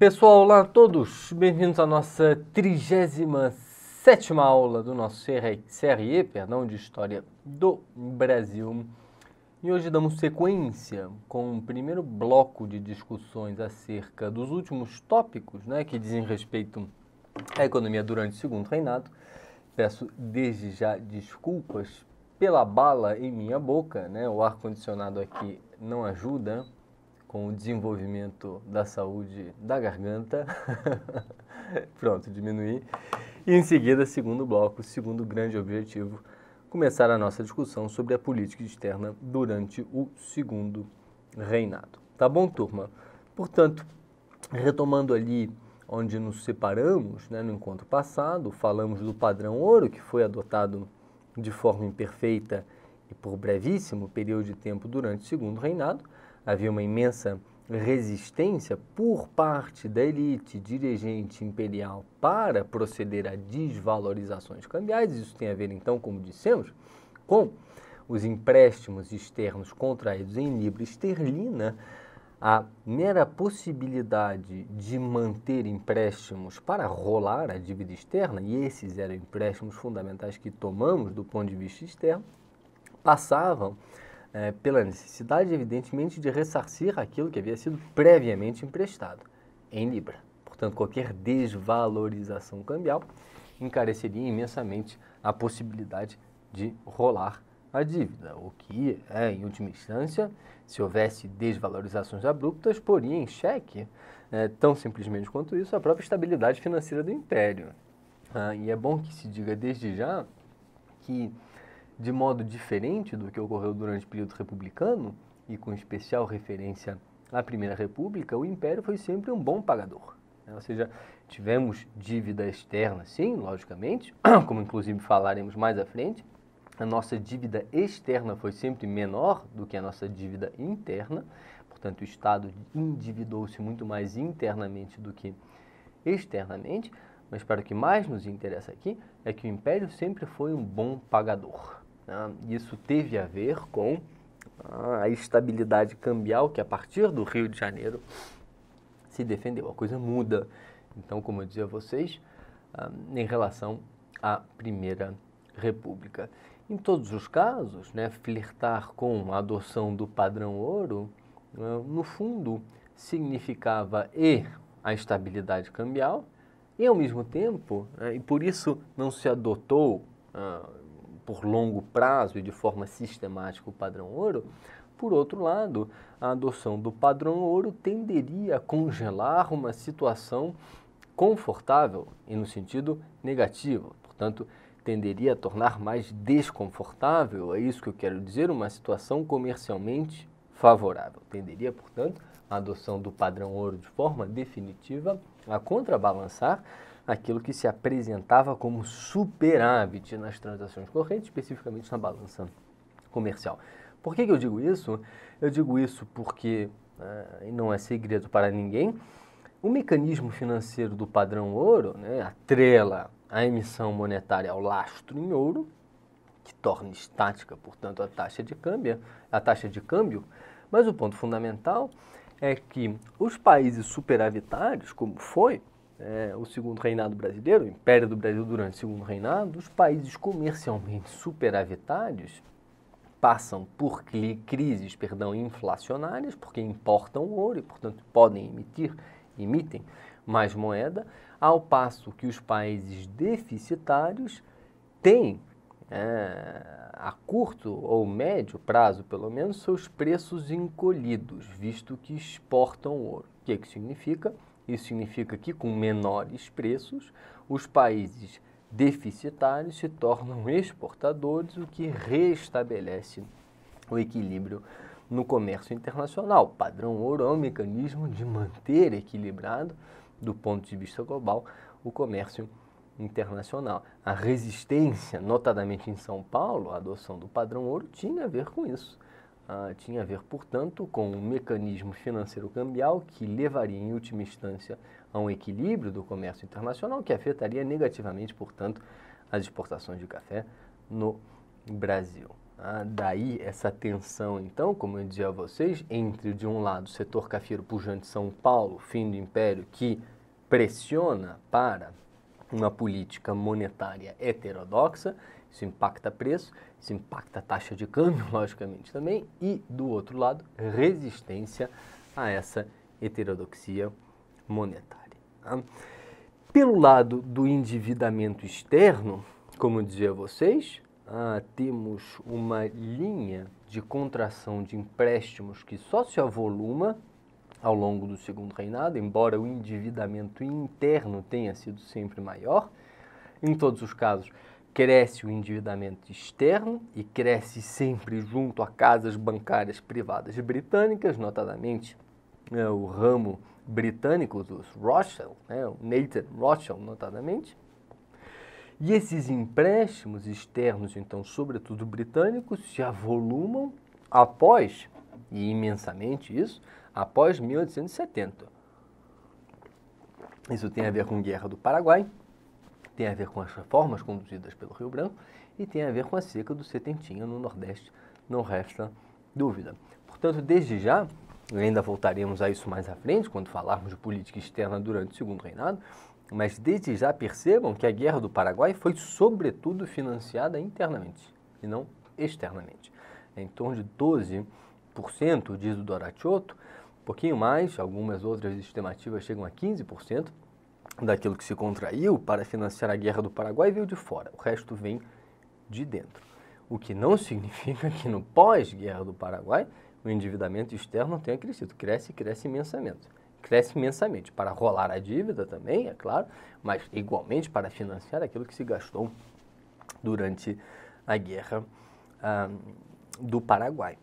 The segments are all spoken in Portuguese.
pessoal, olá a todos, bem-vindos à nossa 37 aula do nosso CRE, CRE perdão, de História do Brasil. E hoje damos sequência com o primeiro bloco de discussões acerca dos últimos tópicos né, que dizem respeito à economia durante o segundo reinado. Peço desde já desculpas pela bala em minha boca, né? o ar-condicionado aqui não ajuda, com o desenvolvimento da saúde da garganta. Pronto, diminuí. E em seguida, segundo bloco, segundo grande objetivo, começar a nossa discussão sobre a política externa durante o segundo reinado. Tá bom, turma? Portanto, retomando ali onde nos separamos, né, no encontro passado, falamos do padrão ouro que foi adotado de forma imperfeita e por brevíssimo período de tempo durante o segundo reinado havia uma imensa resistência por parte da elite dirigente imperial para proceder a desvalorizações cambiais. Isso tem a ver, então, como dissemos, com os empréstimos externos contraídos em libra esterlina, a mera possibilidade de manter empréstimos para rolar a dívida externa, e esses eram empréstimos fundamentais que tomamos do ponto de vista externo, passavam é, pela necessidade, evidentemente, de ressarcir aquilo que havia sido previamente emprestado em Libra. Portanto, qualquer desvalorização cambial encareceria imensamente a possibilidade de rolar a dívida, o que, é, em última instância, se houvesse desvalorizações abruptas, poria em xeque, é, tão simplesmente quanto isso, a própria estabilidade financeira do império. Ah, e é bom que se diga desde já que de modo diferente do que ocorreu durante o período republicano, e com especial referência à Primeira República, o Império foi sempre um bom pagador. Né? Ou seja, tivemos dívida externa, sim, logicamente, como inclusive falaremos mais à frente. A nossa dívida externa foi sempre menor do que a nossa dívida interna, portanto, o Estado endividou-se muito mais internamente do que externamente. Mas para o que mais nos interessa aqui é que o Império sempre foi um bom pagador. Né? isso teve a ver com ah, a estabilidade cambial que a partir do Rio de Janeiro se defendeu. A coisa muda. Então, como eu dizia a vocês, ah, em relação à Primeira República. Em todos os casos, né, flertar com a adoção do padrão ouro, né, no fundo, significava e a estabilidade cambial, e ao mesmo tempo, né, e por isso não se adotou ah, por longo prazo e de forma sistemática o padrão ouro, por outro lado, a adoção do padrão ouro tenderia a congelar uma situação confortável e no sentido negativo. Portanto, tenderia a tornar mais desconfortável, é isso que eu quero dizer, uma situação comercialmente favorável. Tenderia, portanto, a adoção do padrão ouro de forma definitiva a contrabalançar aquilo que se apresentava como superávit nas transações correntes, especificamente na balança comercial. Por que, que eu digo isso? Eu digo isso porque, eh, e não é segredo para ninguém, o mecanismo financeiro do padrão ouro né, atrela a emissão monetária ao lastro em ouro, que torna estática, portanto, a taxa de câmbio, a taxa de câmbio. Mas o ponto fundamental é que os países superavitários, como foi é, o segundo reinado brasileiro, o Império do Brasil durante o segundo reinado, os países comercialmente superavitários passam por crises perdão, inflacionárias, porque importam ouro e, portanto, podem emitir, emitem mais moeda, ao passo que os países deficitários têm, é, a curto ou médio prazo, pelo menos, seus preços encolhidos, visto que exportam ouro. O que, é que significa? Isso significa que, com menores preços, os países deficitários se tornam exportadores, o que restabelece o equilíbrio no comércio internacional. Padrão ouro é um mecanismo de manter equilibrado, do ponto de vista global, o comércio internacional. A resistência, notadamente em São Paulo, à adoção do padrão ouro tinha a ver com isso. Ah, tinha a ver, portanto, com um mecanismo financeiro cambial que levaria, em última instância, a um equilíbrio do comércio internacional, que afetaria negativamente, portanto, as exportações de café no Brasil. Ah, daí essa tensão, então, como eu dizia a vocês, entre, de um lado, o setor cafeiro pujante São Paulo, fim do império, que pressiona para uma política monetária heterodoxa, isso impacta preço, isso impacta taxa de câmbio, logicamente também, e do outro lado, resistência a essa heterodoxia monetária. Tá? Pelo lado do endividamento externo, como dizia vocês, ah, temos uma linha de contração de empréstimos que só se avoluma ao longo do segundo reinado, embora o endividamento interno tenha sido sempre maior. Em todos os casos, cresce o endividamento externo e cresce sempre junto a casas bancárias privadas britânicas, notadamente é, o ramo britânico dos Rothschild, né, o Nathan Rothschild, notadamente. E esses empréstimos externos, então, sobretudo britânicos, se avolumam após, e imensamente isso, após 1870. Isso tem a ver com a Guerra do Paraguai, tem a ver com as reformas conduzidas pelo Rio Branco e tem a ver com a seca do Setentinha no Nordeste, não resta dúvida. Portanto, desde já, ainda voltaremos a isso mais à frente, quando falarmos de política externa durante o segundo reinado, mas desde já percebam que a Guerra do Paraguai foi, sobretudo, financiada internamente e não externamente. É em torno de 12%, diz o Doratiotto, um pouquinho mais, algumas outras estimativas chegam a 15%, daquilo que se contraiu para financiar a guerra do Paraguai veio de fora, o resto vem de dentro. O que não significa que no pós-guerra do Paraguai o endividamento externo não tenha crescido. Cresce, cresce imensamente. Cresce imensamente para rolar a dívida também, é claro, mas igualmente para financiar aquilo que se gastou durante a guerra ah, do Paraguai.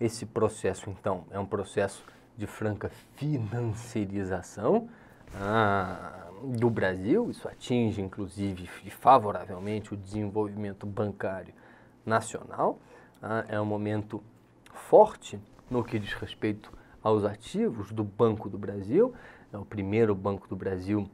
Esse processo, então, é um processo de franca financiarização. Ah, do Brasil, isso atinge inclusive favoravelmente o desenvolvimento bancário nacional, ah, é um momento forte no que diz respeito aos ativos do Banco do Brasil, é o primeiro Banco do Brasil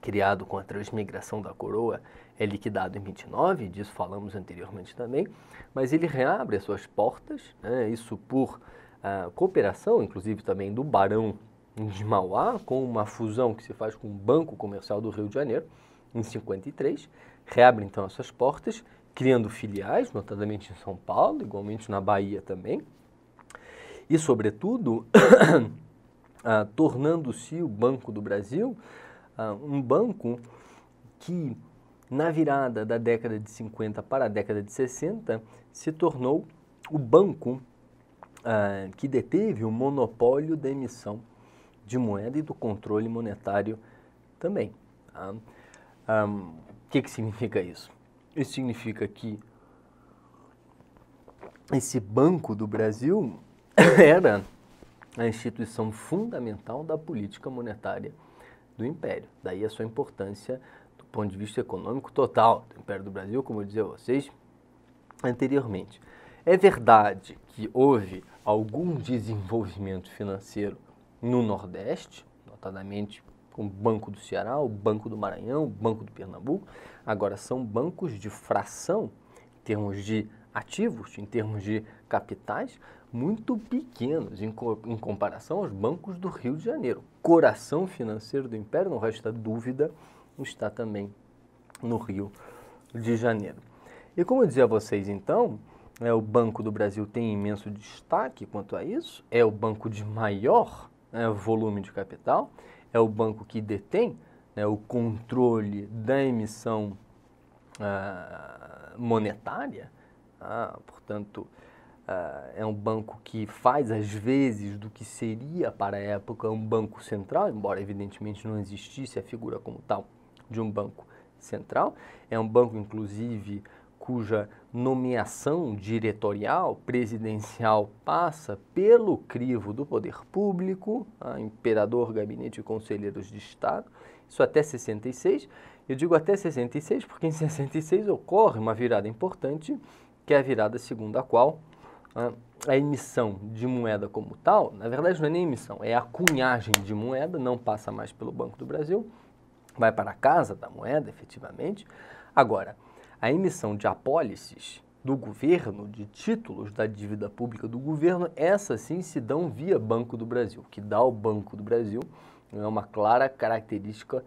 criado com a transmigração da coroa, é liquidado em 29, disso falamos anteriormente também, mas ele reabre as suas portas, né, isso por ah, cooperação, inclusive também do Barão de Mauá, com uma fusão que se faz com o Banco Comercial do Rio de Janeiro, em 53, reabre então essas portas, criando filiais, notadamente em São Paulo, igualmente na Bahia também, e, sobretudo, ah, tornando-se o Banco do Brasil ah, um banco que, na virada da década de 50 para a década de 60, se tornou o banco ah, que deteve o monopólio da emissão de moeda e do controle monetário também. O ah, ah, que, que significa isso? Isso significa que esse Banco do Brasil era a instituição fundamental da política monetária do Império. Daí a sua importância do ponto de vista econômico total do Império do Brasil, como eu dizia a vocês anteriormente. É verdade que houve algum desenvolvimento financeiro no Nordeste, notadamente com o Banco do Ceará, o Banco do Maranhão, o Banco do Pernambuco. Agora, são bancos de fração, em termos de ativos, em termos de capitais, muito pequenos em, co em comparação aos bancos do Rio de Janeiro. Coração financeiro do Império, não resta dúvida, está também no Rio de Janeiro. E como eu dizia a vocês então, é, o Banco do Brasil tem imenso destaque quanto a isso, é o banco de maior né, o volume de capital, é o banco que detém né, o controle da emissão ah, monetária, ah, portanto, ah, é um banco que faz às vezes do que seria para a época um banco central, embora evidentemente não existisse a figura como tal de um banco central. É um banco, inclusive, cuja nomeação diretorial presidencial passa pelo crivo do poder público, imperador, gabinete e conselheiros de Estado, isso até 66. Eu digo até 66 porque em 66 ocorre uma virada importante, que é a virada segundo a qual a emissão de moeda como tal, na verdade não é nem emissão, é a cunhagem de moeda, não passa mais pelo Banco do Brasil, vai para a Casa da Moeda, efetivamente. Agora, a emissão de apólices do governo, de títulos da dívida pública do governo, essas sim se dão via Banco do Brasil, que dá ao Banco do Brasil é uma clara característica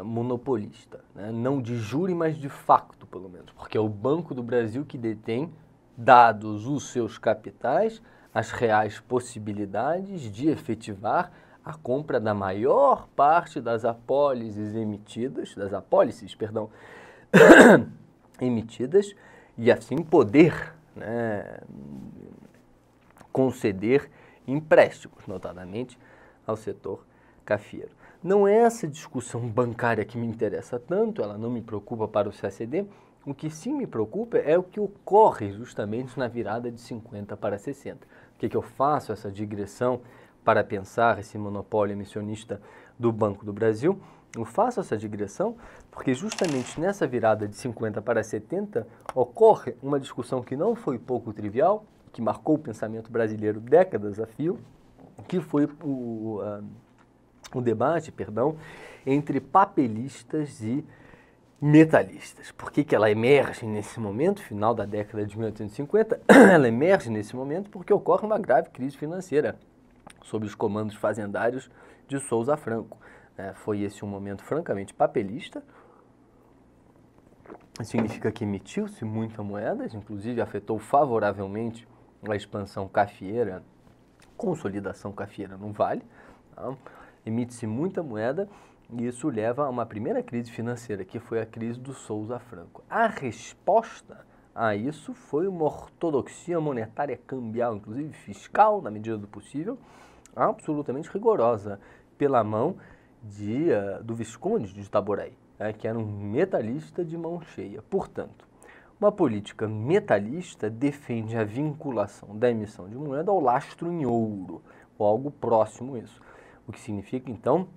uh, monopolista, né? não de júri, mas de facto, pelo menos, porque é o Banco do Brasil que detém, dados os seus capitais, as reais possibilidades de efetivar a compra da maior parte das apólices emitidas, das apólices, perdão, emitidas e assim poder né, conceder empréstimos, notadamente ao setor cafeiro. Não é essa discussão bancária que me interessa tanto, ela não me preocupa para o CACD. O que sim me preocupa é o que ocorre justamente na virada de 50 para 60. O que, é que eu faço essa digressão para pensar esse monopólio emissionista do Banco do Brasil? Eu faço essa digressão porque justamente nessa virada de 50 para 70 ocorre uma discussão que não foi pouco trivial, que marcou o pensamento brasileiro décadas a fio, que foi o, uh, o debate, perdão, entre papelistas e metalistas. Por que, que ela emerge nesse momento, final da década de 1850? ela emerge nesse momento porque ocorre uma grave crise financeira sob os comandos fazendários de Souza Franco. É, foi esse um momento francamente papelista. Significa que emitiu-se muita moeda, inclusive afetou favoravelmente a expansão cafieira, consolidação cafieira no vale. Tá? Emite-se muita moeda e isso leva a uma primeira crise financeira, que foi a crise do Souza Franco. A resposta a isso foi uma ortodoxia monetária cambial, inclusive fiscal, na medida do possível, absolutamente rigorosa, pela mão dia do Visconde de Itaboraí, né, que era um metalista de mão cheia. Portanto, uma política metalista defende a vinculação da emissão de moeda ao lastro em ouro, ou algo próximo a isso. O que significa, então,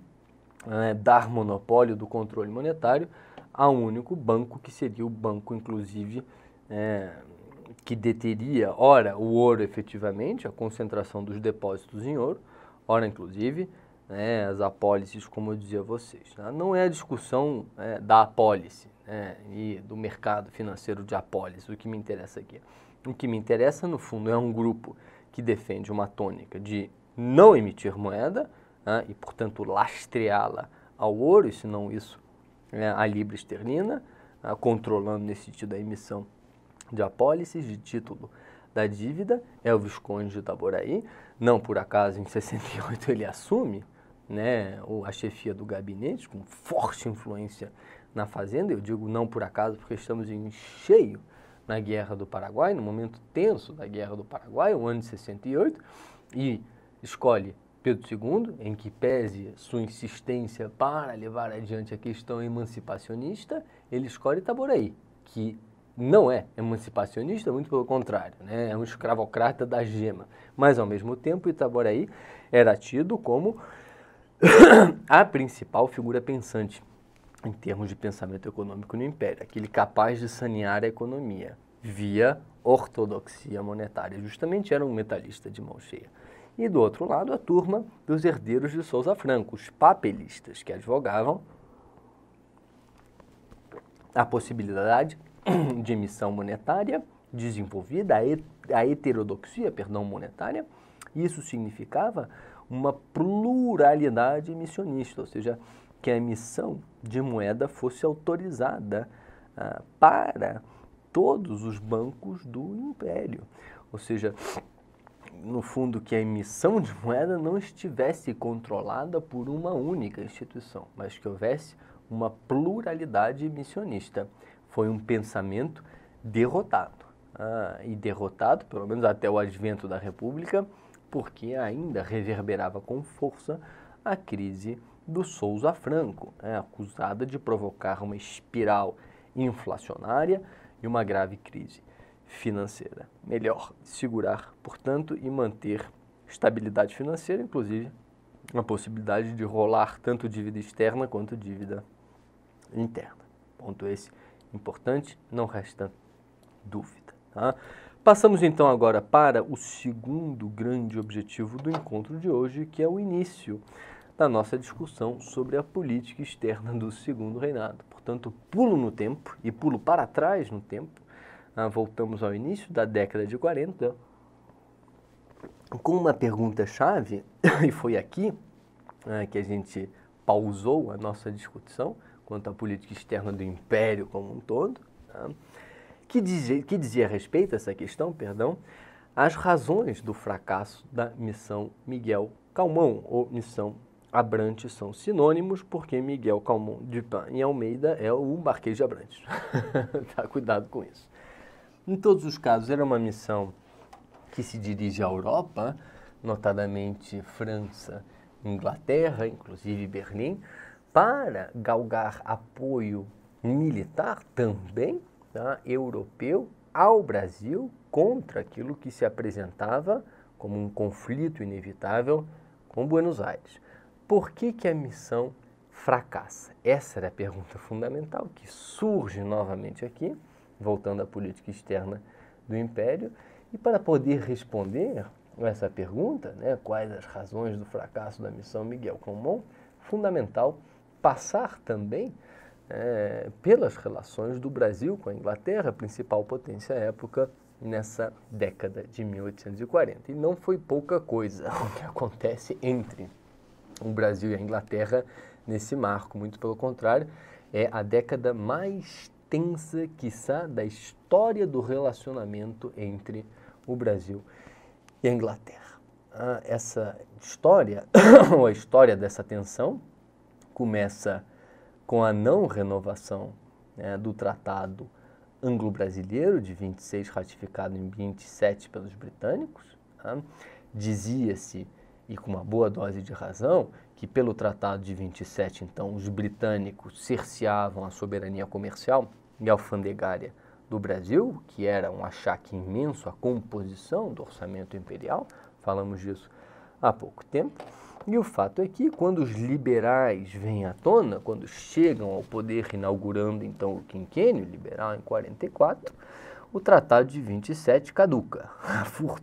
né, dar monopólio do controle monetário a um único banco, que seria o banco, inclusive, é, que deteria, ora, o ouro efetivamente, a concentração dos depósitos em ouro, ora, inclusive, né, as apólices, como eu dizia a vocês. Né? Não é a discussão é, da apólice né, e do mercado financeiro de apólices o que me interessa aqui. O que me interessa, no fundo, é um grupo que defende uma tônica de não emitir moeda né, e, portanto, lastreá-la ao ouro, e se não isso, é, a libra esterlina, né, controlando nesse sentido a emissão de apólices, de título da dívida, é o Visconde de Itaboraí. Não por acaso, em 68, ele assume né, a chefia do gabinete, com forte influência na Fazenda, eu digo não por acaso, porque estamos em cheio na Guerra do Paraguai, no momento tenso da Guerra do Paraguai, o ano de 68, e escolhe Pedro II, em que pese sua insistência para levar adiante a questão emancipacionista, ele escolhe Itaboraí, que não é emancipacionista, muito pelo contrário, né? é um escravocrata da gema. Mas, ao mesmo tempo, Itaboraí era tido como a principal figura pensante em termos de pensamento econômico no Império, aquele capaz de sanear a economia via ortodoxia monetária. Justamente era um metalista de mão cheia. E do outro lado, a turma dos herdeiros de Souza Franco, os papelistas, que advogavam a possibilidade de emissão monetária desenvolvida, a heterodoxia, perdão, monetária. Isso significava uma pluralidade missionista, ou seja, que a emissão de moeda fosse autorizada ah, para todos os bancos do império. Ou seja, no fundo, que a emissão de moeda não estivesse controlada por uma única instituição, mas que houvesse uma pluralidade missionista. Foi um pensamento derrotado. Ah, e derrotado, pelo menos até o advento da República, porque ainda reverberava com força a crise do Souza Franco, né, acusada de provocar uma espiral inflacionária e uma grave crise financeira. Melhor segurar, portanto, e manter estabilidade financeira, inclusive a possibilidade de rolar tanto dívida externa quanto dívida interna. Ponto esse importante, não resta dúvida. Tá? Passamos então agora para o segundo grande objetivo do encontro de hoje, que é o início da nossa discussão sobre a política externa do segundo reinado. Portanto, pulo no tempo e pulo para trás no tempo. Ah, voltamos ao início da década de 40 com uma pergunta-chave, e foi aqui ah, que a gente pausou a nossa discussão quanto à política externa do império como um todo. Tá? que dizia, que dizia respeito a essa questão, perdão, as razões do fracasso da missão Miguel Calmon, ou missão Abrantes são sinônimos, porque Miguel Calmon Pan e Almeida é o Marquês de Abrantes. tá, cuidado com isso. Em todos os casos, era uma missão que se dirige à Europa, notadamente França, Inglaterra, inclusive Berlim, para galgar apoio militar também tá, europeu ao Brasil contra aquilo que se apresentava como um conflito inevitável com Buenos Aires. Por que, que a missão fracassa? Essa era a pergunta fundamental que surge novamente aqui, voltando à política externa do Império. E para poder responder essa pergunta, né, quais as razões do fracasso da missão Miguel Comon, fundamental passar também é, pelas relações do Brasil com a Inglaterra, principal potência à época, nessa década de 1840. E não foi pouca coisa o que acontece entre o Brasil e a Inglaterra nesse marco. Muito pelo contrário, é a década mais tensa, quiçá, da história do relacionamento entre o Brasil e a Inglaterra. Ah, essa história, ou a história dessa tensão, começa com a não renovação né, do Tratado Anglo-Brasileiro de 26, ratificado em 27 pelos britânicos, tá? dizia-se, e com uma boa dose de razão, que pelo Tratado de 27, então, os britânicos cerceavam a soberania comercial e alfandegária do Brasil, que era um achaque imenso à composição do orçamento imperial, falamos disso há pouco tempo. E o fato é que, quando os liberais vêm à tona, quando chegam ao poder inaugurando então o quinquênio liberal em 44, o Tratado de 27 caduca,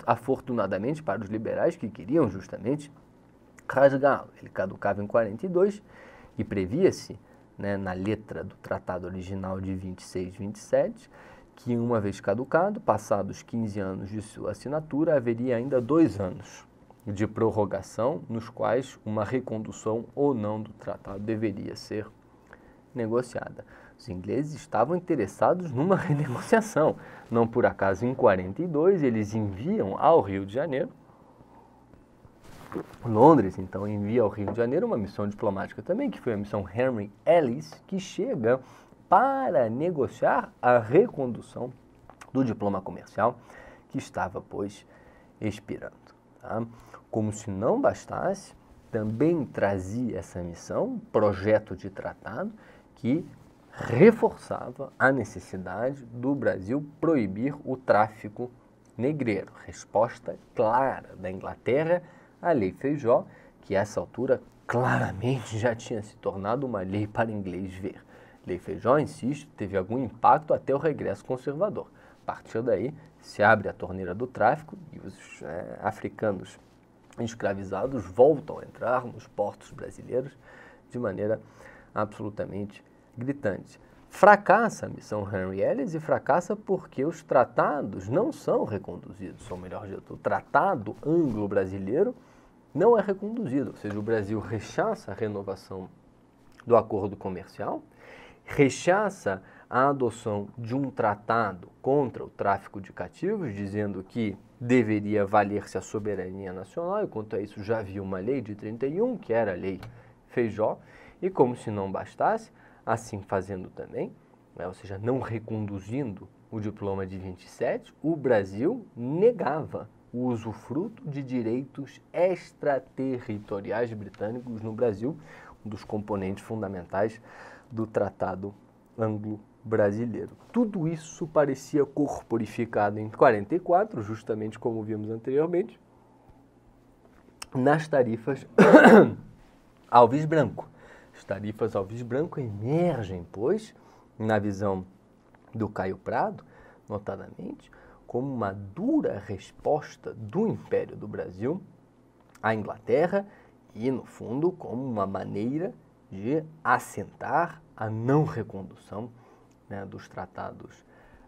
afortunadamente para os liberais que queriam justamente rasgá-lo. Ele caducava em 42 e previa-se, né, na letra do tratado original de 26 27, que uma vez caducado, passados 15 anos de sua assinatura, haveria ainda dois anos de prorrogação, nos quais uma recondução ou não do tratado deveria ser negociada. Os ingleses estavam interessados numa renegociação. Não por acaso, em 42, eles enviam ao Rio de Janeiro, Londres, então, envia ao Rio de Janeiro uma missão diplomática também, que foi a missão Henry Ellis, que chega para negociar a recondução do diploma comercial que estava, pois, expirando. Tá? como se não bastasse, também trazia essa missão, um projeto de tratado que reforçava a necessidade do Brasil proibir o tráfico negreiro. Resposta clara da Inglaterra à Lei Feijó, que a essa altura claramente já tinha se tornado uma lei para inglês ver. Lei Feijó, insisto, teve algum impacto até o regresso conservador. A partir daí, se abre a torneira do tráfico e os é, africanos escravizados voltam a entrar nos portos brasileiros de maneira absolutamente gritante. Fracassa a missão Henry Ellis e fracassa porque os tratados não são reconduzidos, ou melhor dito, o tratado anglo-brasileiro não é reconduzido, ou seja, o Brasil rechaça a renovação do acordo comercial, rechaça a adoção de um tratado contra o tráfico de cativos, dizendo que deveria valer-se a soberania nacional, e quanto a isso já havia uma lei de 31, que era a Lei Feijó, e como se não bastasse, assim fazendo também, né, ou seja, não reconduzindo o diploma de 27, o Brasil negava o usufruto de direitos extraterritoriais britânicos no Brasil, um dos componentes fundamentais do Tratado Anglo-Brasileiro brasileiro. Tudo isso parecia corporificado em 44, justamente como vimos anteriormente, nas tarifas Alves Branco. As tarifas Alves Branco emergem, pois, na visão do Caio Prado, notadamente, como uma dura resposta do Império do Brasil à Inglaterra e, no fundo, como uma maneira de assentar a não recondução né, dos tratados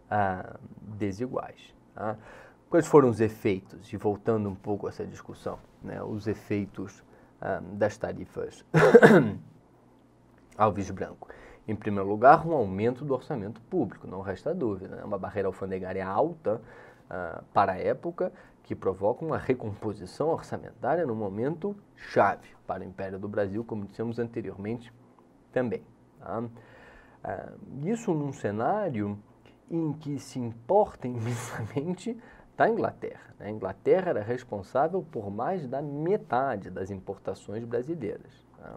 ah, desiguais. Tá? Quais foram os efeitos, e voltando um pouco a essa discussão, né, os efeitos ah, das tarifas Alves Branco? Em primeiro lugar, um aumento do orçamento público, não resta dúvida. Né? Uma barreira alfandegária alta ah, para a época que provoca uma recomposição orçamentária no momento chave para o Império do Brasil, como dissemos anteriormente também. Tá? Ah, isso num cenário em que se importa imensamente da Inglaterra. Né? A Inglaterra era responsável por mais da metade das importações brasileiras. Tá?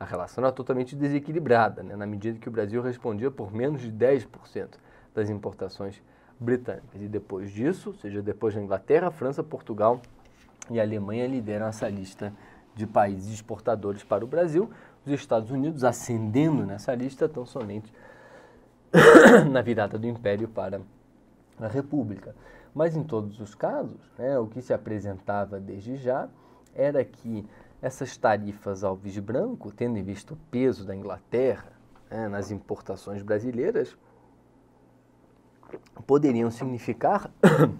A relação era totalmente desequilibrada, né? na medida que o Brasil respondia por menos de 10% das importações britânicas. E depois disso, ou seja, depois da Inglaterra, França, Portugal e Alemanha lideram essa lista de países exportadores para o Brasil, os Estados Unidos, ascendendo nessa lista, tão somente na virada do Império para a República. Mas em todos os casos, né, o que se apresentava desde já era que essas tarifas alves branco, tendo em vista o peso da Inglaterra né, nas importações brasileiras, poderiam significar um,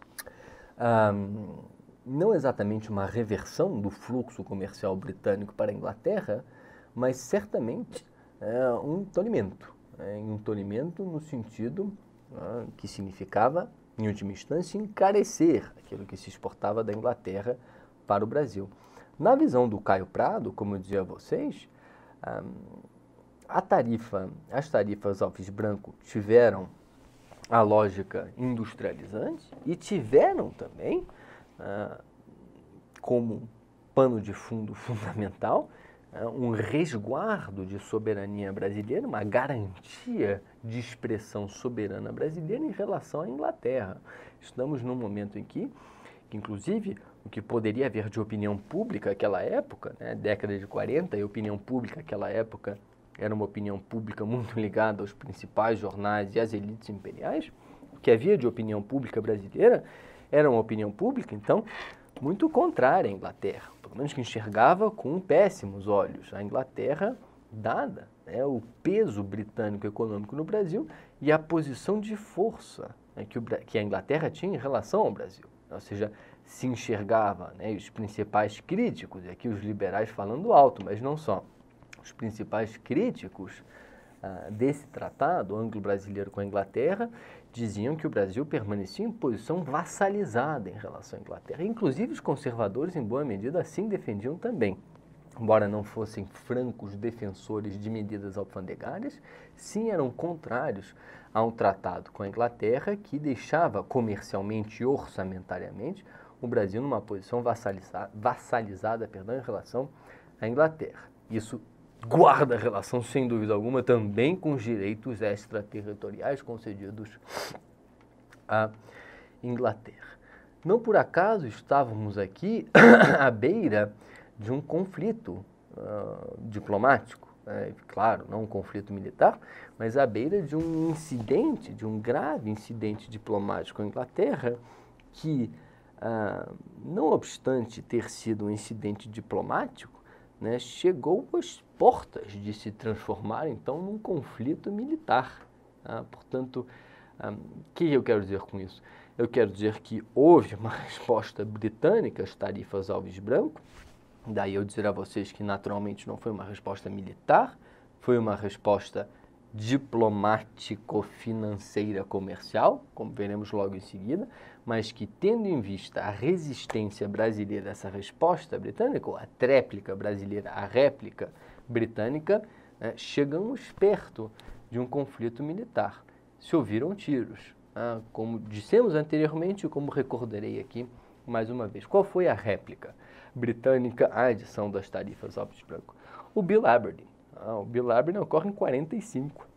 ah, não exatamente uma reversão do fluxo comercial britânico para a Inglaterra, mas certamente é, um tolimento. É, né, um tolimento no sentido é, que significava, em última instância, encarecer aquilo que se exportava da Inglaterra para o Brasil. Na visão do Caio Prado, como eu dizia a vocês, a tarifa, as tarifas alves branco tiveram a lógica industrializante e tiveram também como pano de fundo fundamental, um resguardo de soberania brasileira, uma garantia de expressão soberana brasileira em relação à Inglaterra. Estamos num momento em que, inclusive, o que poderia haver de opinião pública naquela época, né, década de 40, e opinião pública naquela época era uma opinião pública muito ligada aos principais jornais e às elites imperiais, o que havia de opinião pública brasileira era uma opinião pública, então, muito contrária à Inglaterra, pelo menos que enxergava com péssimos olhos a Inglaterra, dada né, o peso britânico econômico no Brasil e a posição de força né, que, o, que, a Inglaterra tinha em relação ao Brasil. Ou seja, se enxergava né, os principais críticos, e aqui os liberais falando alto, mas não só, os principais críticos ah, desse tratado anglo-brasileiro com a Inglaterra diziam que o Brasil permanecia em posição vassalizada em relação à Inglaterra. Inclusive, os conservadores, em boa medida, assim defendiam também. Embora não fossem francos defensores de medidas alfandegárias, sim eram contrários a um tratado com a Inglaterra que deixava comercialmente e orçamentariamente o Brasil numa posição vassalizada, vassalizada perdão, em relação à Inglaterra. Isso guarda relação, sem dúvida alguma, também com os direitos extraterritoriais concedidos à Inglaterra. Não por acaso estávamos aqui à beira de um conflito uh, diplomático, né? claro, não um conflito militar, mas à beira de um incidente, de um grave incidente diplomático com a Inglaterra, que, uh, não obstante ter sido um incidente diplomático, né, chegou aos portas de se transformar então num conflito militar. Ah, portanto, o ah, que eu quero dizer com isso? Eu quero dizer que houve uma resposta britânica às tarifas Alves Branco, daí eu dizer a vocês que naturalmente não foi uma resposta militar, foi uma resposta diplomático-financeira comercial, como veremos logo em seguida, mas que, tendo em vista a resistência brasileira a essa resposta britânica, ou a tréplica brasileira, a réplica britânica, né, chegamos perto de um conflito militar. Se ouviram tiros. Ah, como dissemos anteriormente e como recordarei aqui mais uma vez, qual foi a réplica britânica à adição das tarifas Alves Branco? O Bill Aberdeen. Ah, o Bill Aberdeen ocorre em 1945,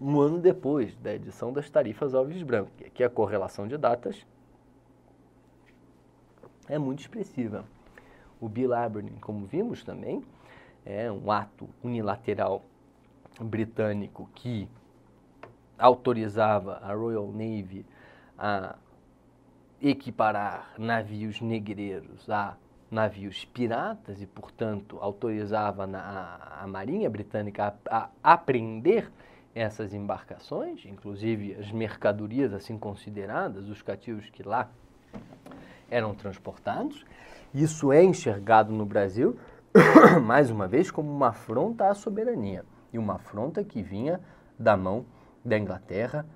um ano depois da edição das tarifas Alves Branco. E aqui é a correlação de datas é muito expressiva. O Bill Aberdeen, como vimos também, é um ato unilateral britânico que autorizava a Royal Navy a equiparar navios negreiros a navios piratas e, portanto, autorizava na, a, a, Marinha Britânica a, a apreender essas embarcações, inclusive as mercadorias assim consideradas, os cativos que lá eram transportados. Isso é enxergado no Brasil mais uma vez, como uma afronta à soberania e uma afronta que vinha da mão da Inglaterra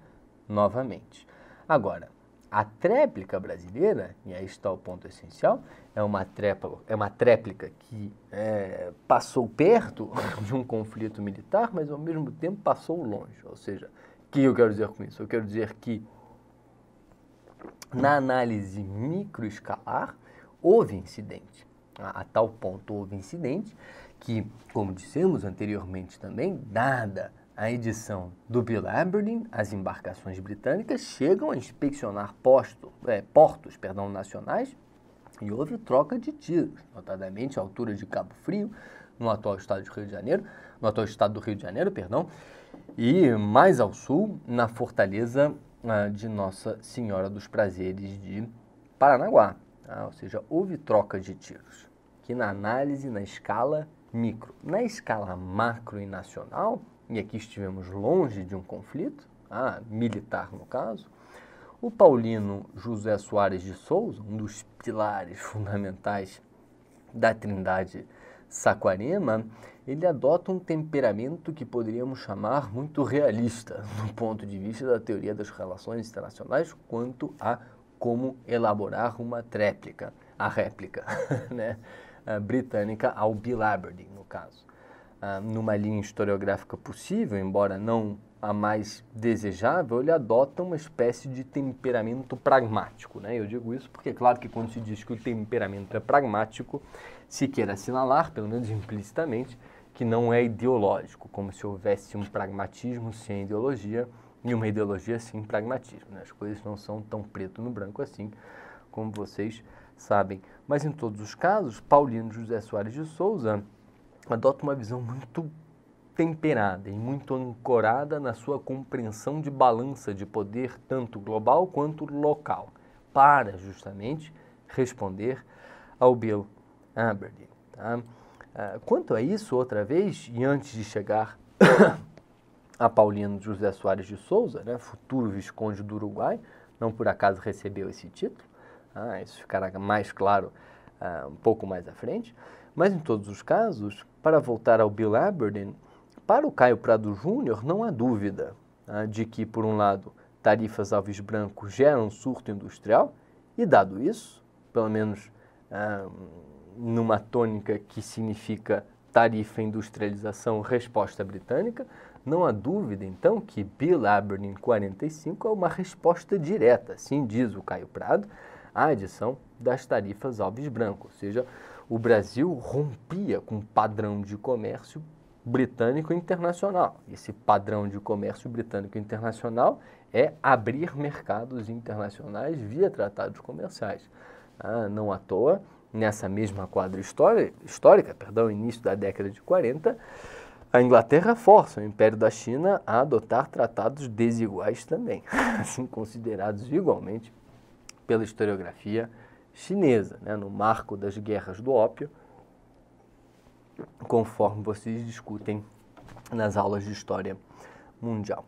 novamente. Agora, a tréplica brasileira, e aí está o ponto essencial, é uma, trepa, é uma tréplica que é, passou perto de um conflito militar, mas ao mesmo tempo passou longe. Ou seja, o que eu quero dizer com isso? Eu quero dizer que na análise microescalar houve incidente, a, a tal ponto houve incidente que, como dissemos anteriormente também, dada a edição do Bill Aberdeen, as embarcações britânicas chegam a inspecionar posto, é, portos perdão, nacionais e houve troca de tiros, notadamente à altura de Cabo Frio, no atual estado do Rio de Janeiro, no atual estado do Rio de Janeiro, perdão, e mais ao sul, na fortaleza ah, de Nossa Senhora dos Prazeres de Paranaguá. Ah, ou seja, houve troca de tiros na análise na escala micro, na escala macro e nacional, e aqui estivemos longe de um conflito, ah, militar no caso, o paulino José Soares de Souza, um dos pilares fundamentais da Trindade Saquarema, ele adota um temperamento que poderíamos chamar muito realista do ponto de vista da teoria das relações internacionais quanto a como elaborar uma tréplica, a réplica, né? Eh, britânica ao Bill Aberdeen, no caso. Uh, numa linha historiográfica possível, embora não a mais desejável, ele adota uma espécie de temperamento pragmático. Né? Eu digo isso porque, é claro, que quando se diz que o temperamento é pragmático, se quer assinalar, pelo menos implicitamente, que não é ideológico, como se houvesse um pragmatismo sem ideologia e uma ideologia sem pragmatismo. Né? As coisas não são tão preto no branco assim como vocês sabem. Mas em todos os casos, Paulino José Soares de Souza adota uma visão muito temperada e muito ancorada na sua compreensão de balança de poder, tanto global quanto local, para justamente responder ao Bill Aberdeen. Tá? Ah, quanto a isso, outra vez, e antes de chegar a Paulino José Soares de Souza, né, futuro Visconde do Uruguai, não por acaso recebeu esse título, ah, isso ficará mais claro ah, um pouco mais à frente. Mas em todos os casos, para voltar ao Bill Aberdeen, para o Caio Prado Júnior não há dúvida ah, de que, por um lado, tarifas alves brancos geram surto industrial, e dado isso, pelo menos ah, numa tônica que significa tarifa industrialização resposta britânica, não há dúvida então que Bill Aberdeen 45 é uma resposta direta, assim diz o Caio Prado, a adição das tarifas Alves Branco, ou seja, o Brasil rompia com o padrão de comércio britânico internacional. Esse padrão de comércio britânico internacional é abrir mercados internacionais via tratados comerciais. Ah, não à toa, nessa mesma quadra história, histórica, perdão, início da década de 40, a Inglaterra força o Império da China a adotar tratados desiguais também, assim considerados igualmente pela historiografia chinesa, né, no marco das guerras do ópio, conforme vocês discutem nas aulas de história mundial.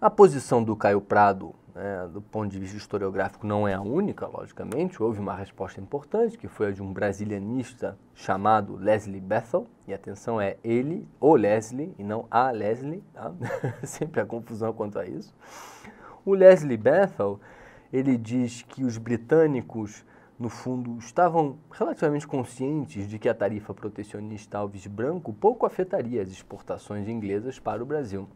A posição do Caio Prado, né, do ponto de vista historiográfico, não é a única, logicamente. Houve uma resposta importante, que foi a de um brasilianista chamado Leslie Bethel. E atenção, é ele, o Leslie, e não a Leslie. Tá? Sempre há confusão quanto a isso. O Leslie Bethel ele diz que os britânicos, no fundo, estavam relativamente conscientes de que a tarifa protecionista Alves Branco pouco afetaria as exportações inglesas para o Brasil.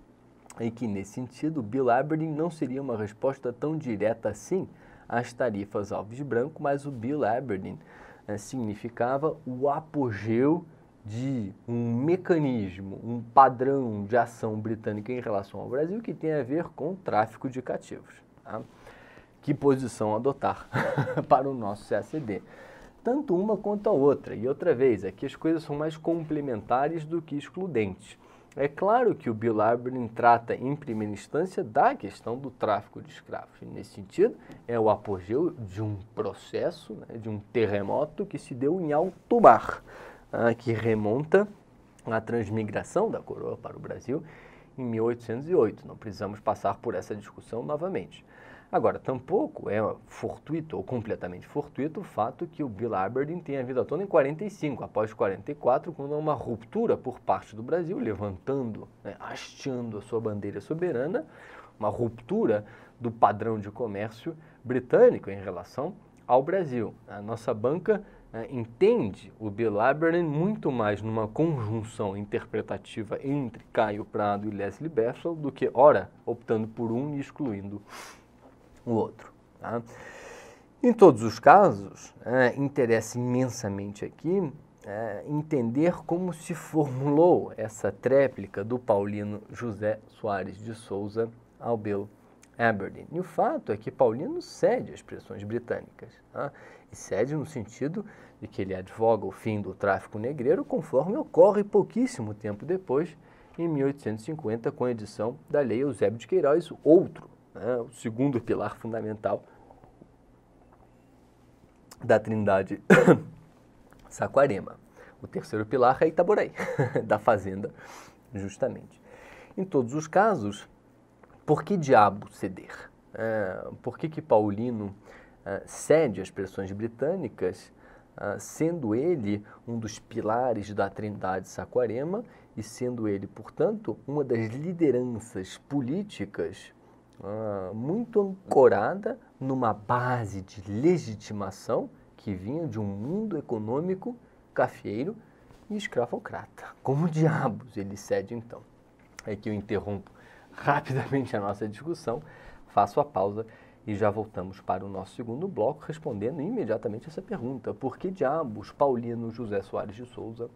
E que, nesse sentido, Bill Aberdeen não seria uma resposta tão direta assim às tarifas Alves Branco, mas o Bill Aberdeen né, significava o apogeu de um mecanismo, um padrão de ação britânica em relação ao Brasil que tem a ver com o tráfico de cativos. Tá? que posição adotar para o nosso CACD. Tanto uma quanto a outra. E outra vez, aqui é as coisas são mais complementares do que excludentes. É claro que o Bill Aberdeen trata, em primeira instância, da questão do tráfico de escravos. E, nesse sentido, é o apogeu de um processo, né, de um terremoto que se deu em alto mar, ah, que remonta à transmigração da coroa para o Brasil em 1808. Não precisamos passar por essa discussão novamente. Agora, tampouco é fortuito ou completamente fortuito o fato que o Bill Aberdeen tenha vindo à tona em 45, após 44, quando há uma ruptura por parte do Brasil, levantando, né, hasteando a sua bandeira soberana, uma ruptura do padrão de comércio britânico em relação ao Brasil. A nossa banca né, entende o Bill Aberdeen muito mais numa conjunção interpretativa entre Caio Prado e Leslie Bethel do que, ora, optando por um e excluindo o o outro. Tá? Em todos os casos, é, interessa imensamente aqui é, entender como se formulou essa tréplica do paulino José Soares de Souza ao Bill Aberdeen. E o fato é que Paulino cede às pressões britânicas, tá? e cede no sentido de que ele advoga o fim do tráfico negreiro, conforme ocorre pouquíssimo tempo depois, em 1850, com a edição da Lei Eusébio de Queiroz, outro né, o segundo pilar fundamental da Trindade Saquarema. O terceiro pilar é Itaboraí, da fazenda, justamente. Em todos os casos, por que diabo ceder? É, por que, que Paulino é, cede às pressões britânicas, é, sendo ele um dos pilares da Trindade Saquarema e sendo ele, portanto, uma das lideranças políticas ah, muito ancorada numa base de legitimação que vinha de um mundo econômico cafeiro e escravocrata. Como diabos ele cede então? É que eu interrompo rapidamente a nossa discussão, faço a pausa e já voltamos para o nosso segundo bloco respondendo imediatamente essa pergunta: por que diabos Paulino José Soares de Souza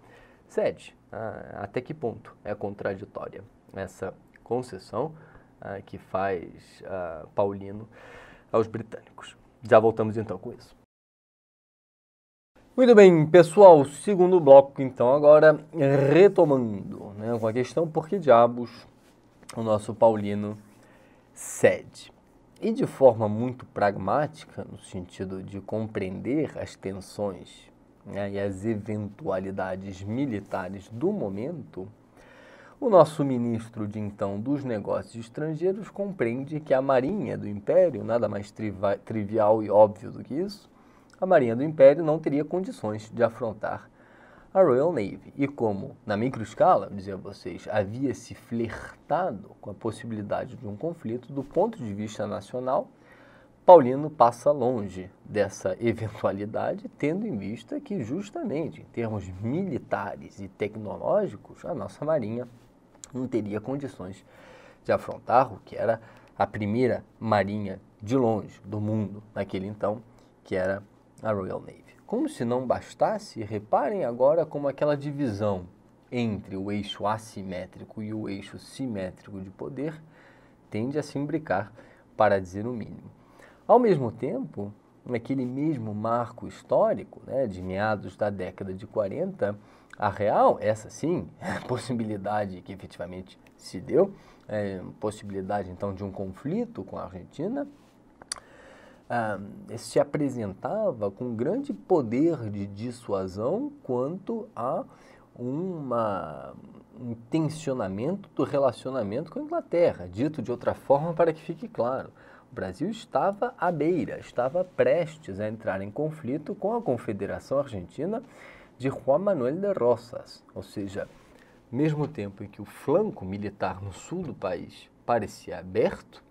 cede? Ah, até que ponto é contraditória essa concessão ah, que faz ah, Paulino aos britânicos. Já voltamos então com isso. Muito bem, pessoal, segundo bloco então, agora retomando né, com a questão por que diabos o nosso Paulino cede. E de forma muito pragmática, no sentido de compreender as tensões né, e as eventualidades militares do momento, o nosso ministro de então dos Negócios Estrangeiros compreende que a Marinha do Império, nada mais trivial e óbvio do que isso, a Marinha do Império não teria condições de afrontar a Royal Navy. E como, na microescala, dizer a vocês, havia se flertado com a possibilidade de um conflito, do ponto de vista nacional, Paulino passa longe dessa eventualidade, tendo em vista que, justamente, em termos militares e tecnológicos, a nossa Marinha não teria condições de afrontá-lo, que era a primeira marinha de longe do mundo naquele então, que era a Royal Navy. Como se não bastasse, reparem agora como aquela divisão entre o eixo assimétrico e o eixo simétrico de poder tende a se imbricar, para dizer o mínimo. Ao mesmo tempo, naquele mesmo marco histórico, né, de meados da década de 40, a real, essa sim, é a possibilidade que efetivamente se deu, é, possibilidade então de um conflito com a Argentina, ah, se apresentava com grande poder de dissuasão quanto a uma, um tensionamento do relacionamento com a Inglaterra. Dito de outra forma, para que fique claro, o Brasil estava à beira, estava prestes a entrar em conflito com a Confederação Argentina de Juan Manuel de Rosas, ou seja, mesmo tempo em que o flanco militar no sul do país parecia aberto,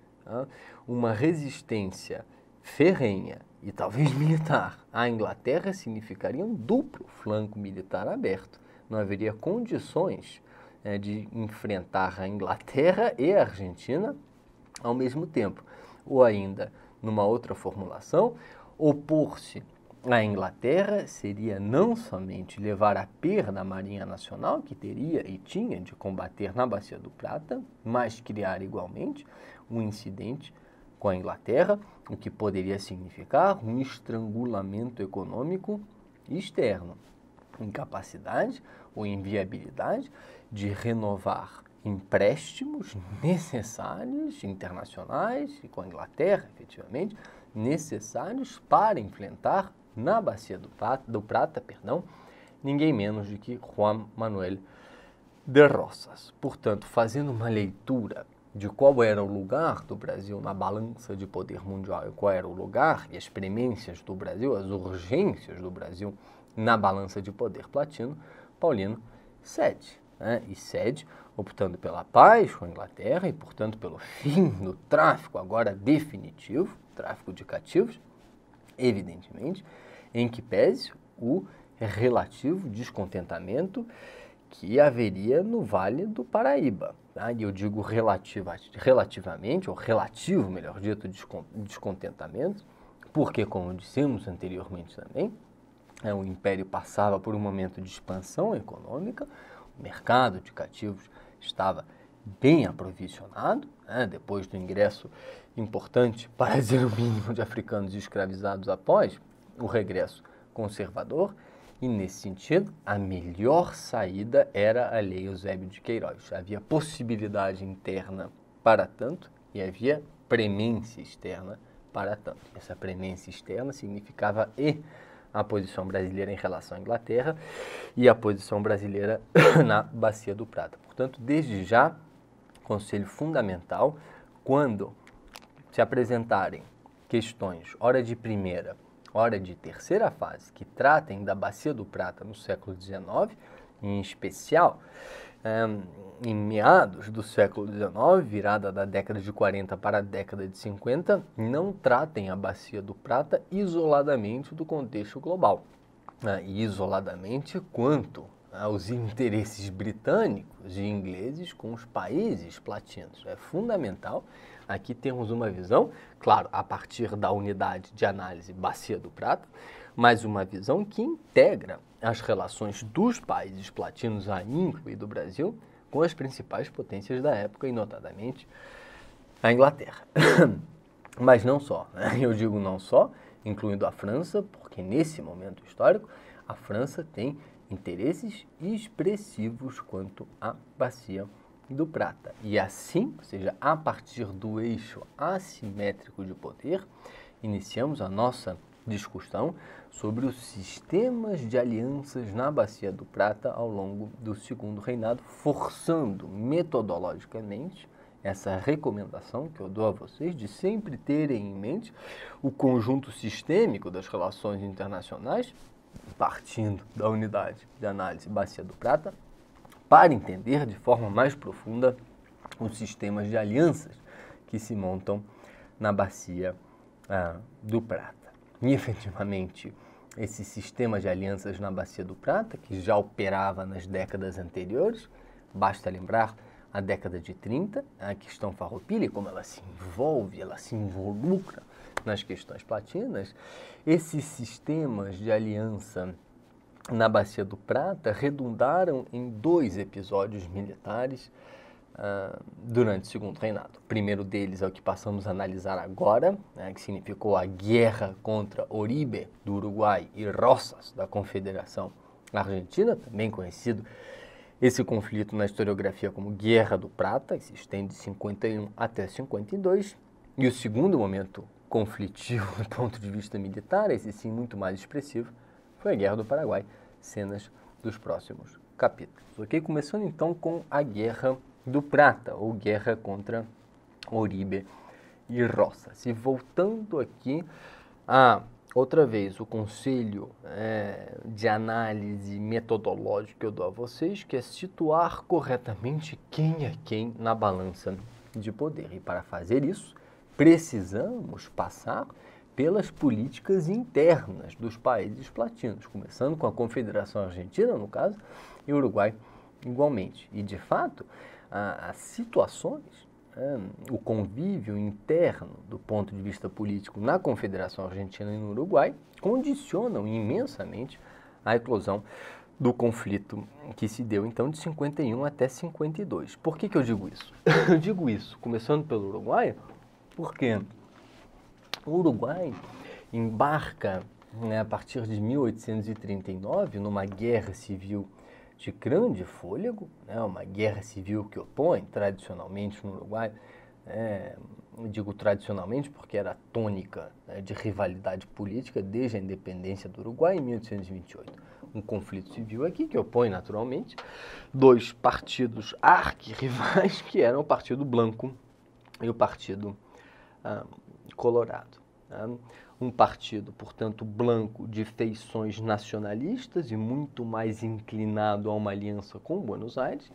uma resistência ferrenha e talvez militar à Inglaterra significaria um duplo flanco militar aberto. Não haveria condições eh, de enfrentar a Inglaterra e a Argentina ao mesmo tempo. Ou ainda, numa outra formulação, opor-se a Inglaterra seria não somente levar a perda da Marinha Nacional, que teria e tinha de combater na Bacia do Prata, mas criar igualmente um incidente com a Inglaterra, o que poderia significar um estrangulamento econômico externo, incapacidade ou inviabilidade de renovar empréstimos necessários internacionais e com a Inglaterra, efetivamente, necessários para enfrentar na Bacia do, Prata, do Prata perdão, ninguém menos do que Juan Manuel de Rosas. Portanto, fazendo uma leitura de qual era o lugar do Brasil na balança de poder mundial e qual era o lugar e as premências do Brasil, as urgências do Brasil na balança de poder platino, Paulino cede. Né? E cede optando pela paz com a Inglaterra e, portanto, pelo fim do tráfico, agora definitivo, tráfico de cativos, evidentemente, em que pese o relativo descontentamento que haveria no Vale do Paraíba. Tá? E eu digo relativa, relativamente, ou relativo, melhor dito, descontentamento, porque, como dissemos anteriormente também, é, o Império passava por um momento de expansão econômica, o mercado de cativos estava bem aprovisionado, né? depois do ingresso importante, para dizer o mínimo, de africanos escravizados após o regresso conservador, e nesse sentido, a melhor saída era a lei Eusébio de Queiroz. Havia possibilidade interna para tanto e havia premência externa para tanto. Essa premência externa significava e a posição brasileira em relação à Inglaterra e a posição brasileira na Bacia do Prata. Portanto, desde já, conselho fundamental, quando se apresentarem questões, hora de primeira, hora de terceira fase, que tratem da Bacia do Prata no século XIX, em especial, eh, em meados do século XIX, virada da década de 40 para a década de 50, não tratem a Bacia do Prata isoladamente do contexto global. Né, e isoladamente quanto né, aos interesses britânicos e ingleses com os países platinos. É fundamental Aqui temos uma visão, claro, a partir da unidade de análise bacia do prata, mas uma visão que integra as relações dos países platinos, ainda incluído o Brasil, com as principais potências da época, e notadamente a Inglaterra. mas não só, né? eu digo não só, incluindo a França, porque nesse momento histórico a França tem interesses expressivos quanto à bacia do prata. E assim, ou seja, a partir do eixo assimétrico de poder, iniciamos a nossa discussão sobre os sistemas de alianças na Bacia do Prata ao longo do segundo reinado, forçando metodologicamente essa recomendação que eu dou a vocês de sempre terem em mente o conjunto sistêmico das relações internacionais, partindo da unidade de análise Bacia do Prata, para entender de forma mais profunda os sistemas de alianças que se montam na bacia ah, do Prata. E efetivamente, esse sistema de alianças na bacia do Prata, que já operava nas décadas anteriores, basta lembrar a década de 30, a questão farroupilha, como ela se envolve, ela se involucra nas questões platinas, esses sistemas de aliança na Bacia do Prata redundaram em dois episódios militares uh, durante o Segundo Reinado. O primeiro deles é o que passamos a analisar agora, né, que significou a guerra contra Oribe, do Uruguai, e Rosas, da Confederação Argentina, também conhecido esse conflito na historiografia como Guerra do Prata, que se estende de 51 até 52, e o segundo momento conflitivo do ponto de vista militar, esse sim muito mais expressivo, foi a Guerra do Paraguai, cenas dos próximos capítulos. Ok? Começando então com a Guerra do Prata, ou Guerra contra Oribe e Roças. E voltando aqui a, outra vez, o conselho é, de análise metodológica que eu dou a vocês, que é situar corretamente quem é quem na balança de poder. E para fazer isso, precisamos passar pelas políticas internas dos países platinos, começando com a Confederação Argentina, no caso, e o Uruguai igualmente. E, de fato, as situações, né, o convívio interno do ponto de vista político na Confederação Argentina e no Uruguai condicionam imensamente a eclosão do conflito que se deu então de 51 até 52. Por que, que eu digo isso? eu digo isso, começando pelo Uruguai, porque o Uruguai embarca, né, a partir de 1839, numa guerra civil de grande fôlego, né, uma guerra civil que opõe tradicionalmente no Uruguai, né, digo tradicionalmente porque era tônica né, de rivalidade política desde a independência do Uruguai em 1828. Um conflito civil aqui que opõe naturalmente dois partidos arquirrivais que eram o Partido Blanco e o Partido ah, colorado. Né? Um partido, portanto, blanco de feições nacionalistas e muito mais inclinado a uma aliança com Buenos Aires,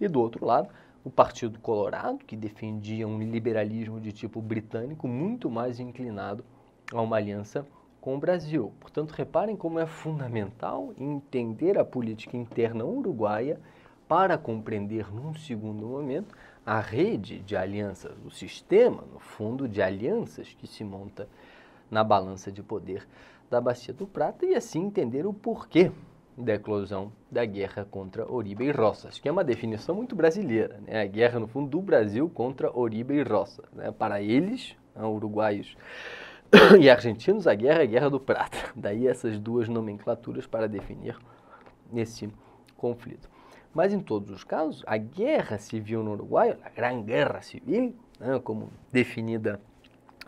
e do outro lado, o Partido Colorado, que defendia um liberalismo de tipo britânico muito mais inclinado a uma aliança com o Brasil. Portanto, reparem como é fundamental entender a política interna uruguaia para compreender, num segundo momento, a rede de alianças, o sistema, no fundo, de alianças que se monta na balança de poder da Bacia do Prata e assim entender o porquê da eclosão da guerra contra Oribe e Roças, que é uma definição muito brasileira, né? a guerra, no fundo, do Brasil contra Oribe e Roças. Né? Para eles, né, uruguaios e argentinos, a guerra é a Guerra do Prata. Daí essas duas nomenclaturas para definir esse conflito. Mas em todos os casos, a guerra civil no Uruguai, a Gran Guerra Civil, né, como definida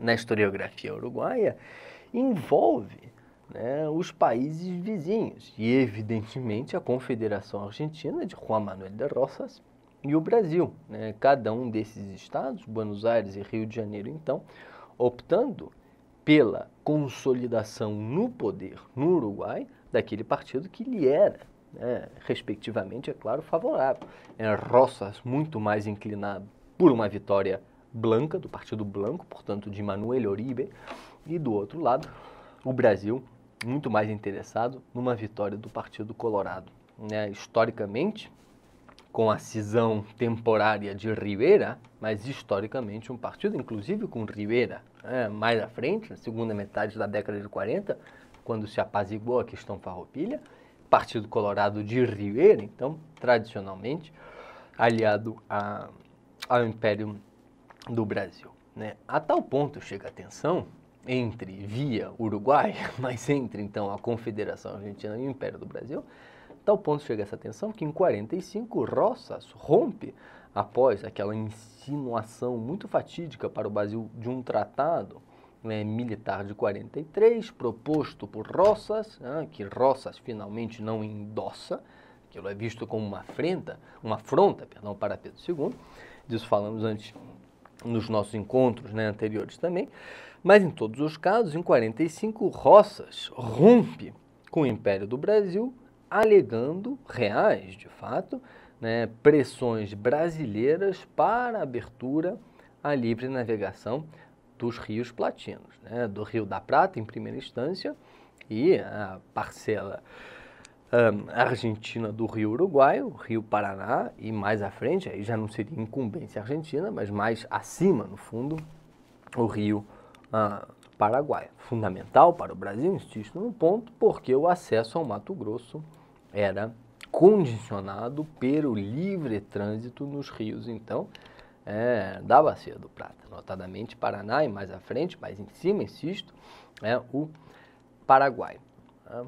na historiografia uruguaia, envolve né, os países vizinhos e, evidentemente, a Confederação Argentina de Juan Manuel de Rosas e o Brasil. Né, cada um desses estados, Buenos Aires e Rio de Janeiro, então, optando pela consolidação no poder no Uruguai daquele partido que lhe era né, respectivamente, é claro, favorável. É, Rossas muito mais inclinado por uma vitória branca, do Partido Blanco, portanto de Manuel Oribe, e do outro lado, o Brasil muito mais interessado numa vitória do Partido Colorado. Né? Historicamente, com a cisão temporária de Rivera, mas historicamente um partido, inclusive com Rivera, né, mais à frente, na segunda metade da década de 40, quando se apaziguou a questão farroupilha, Partido Colorado de Rivera, então, tradicionalmente, aliado a, ao Império do Brasil. Né? A tal ponto chega a tensão entre via Uruguai, mas entre então a Confederação Argentina e o Império do Brasil, tal ponto chega essa tensão que em 45 Roças rompe após aquela insinuação muito fatídica para o Brasil de um tratado né, militar de 43, proposto por Rossas, né, que Rossas finalmente não endossa, aquilo é visto como uma afrenta, uma afronta, perdão, para Pedro II. Disso falamos antes nos nossos encontros né, anteriores também. Mas em todos os casos, em 45, Rossas rompe com o Império do Brasil, alegando reais, de fato, né, pressões brasileiras para a abertura à livre navegação dos rios platinos, né? do Rio da Prata, em primeira instância, e a parcela um, argentina do Rio Uruguai, o Rio Paraná, e mais à frente, aí já não seria incumbência argentina, mas mais acima, no fundo, o Rio uh, Paraguai. Fundamental para o Brasil, insisto no ponto, porque o acesso ao Mato Grosso era condicionado pelo livre trânsito nos rios. Então, é, da Bacia do Prata, notadamente Paraná e mais à frente, mais em cima, insisto, é o Paraguai. Tá?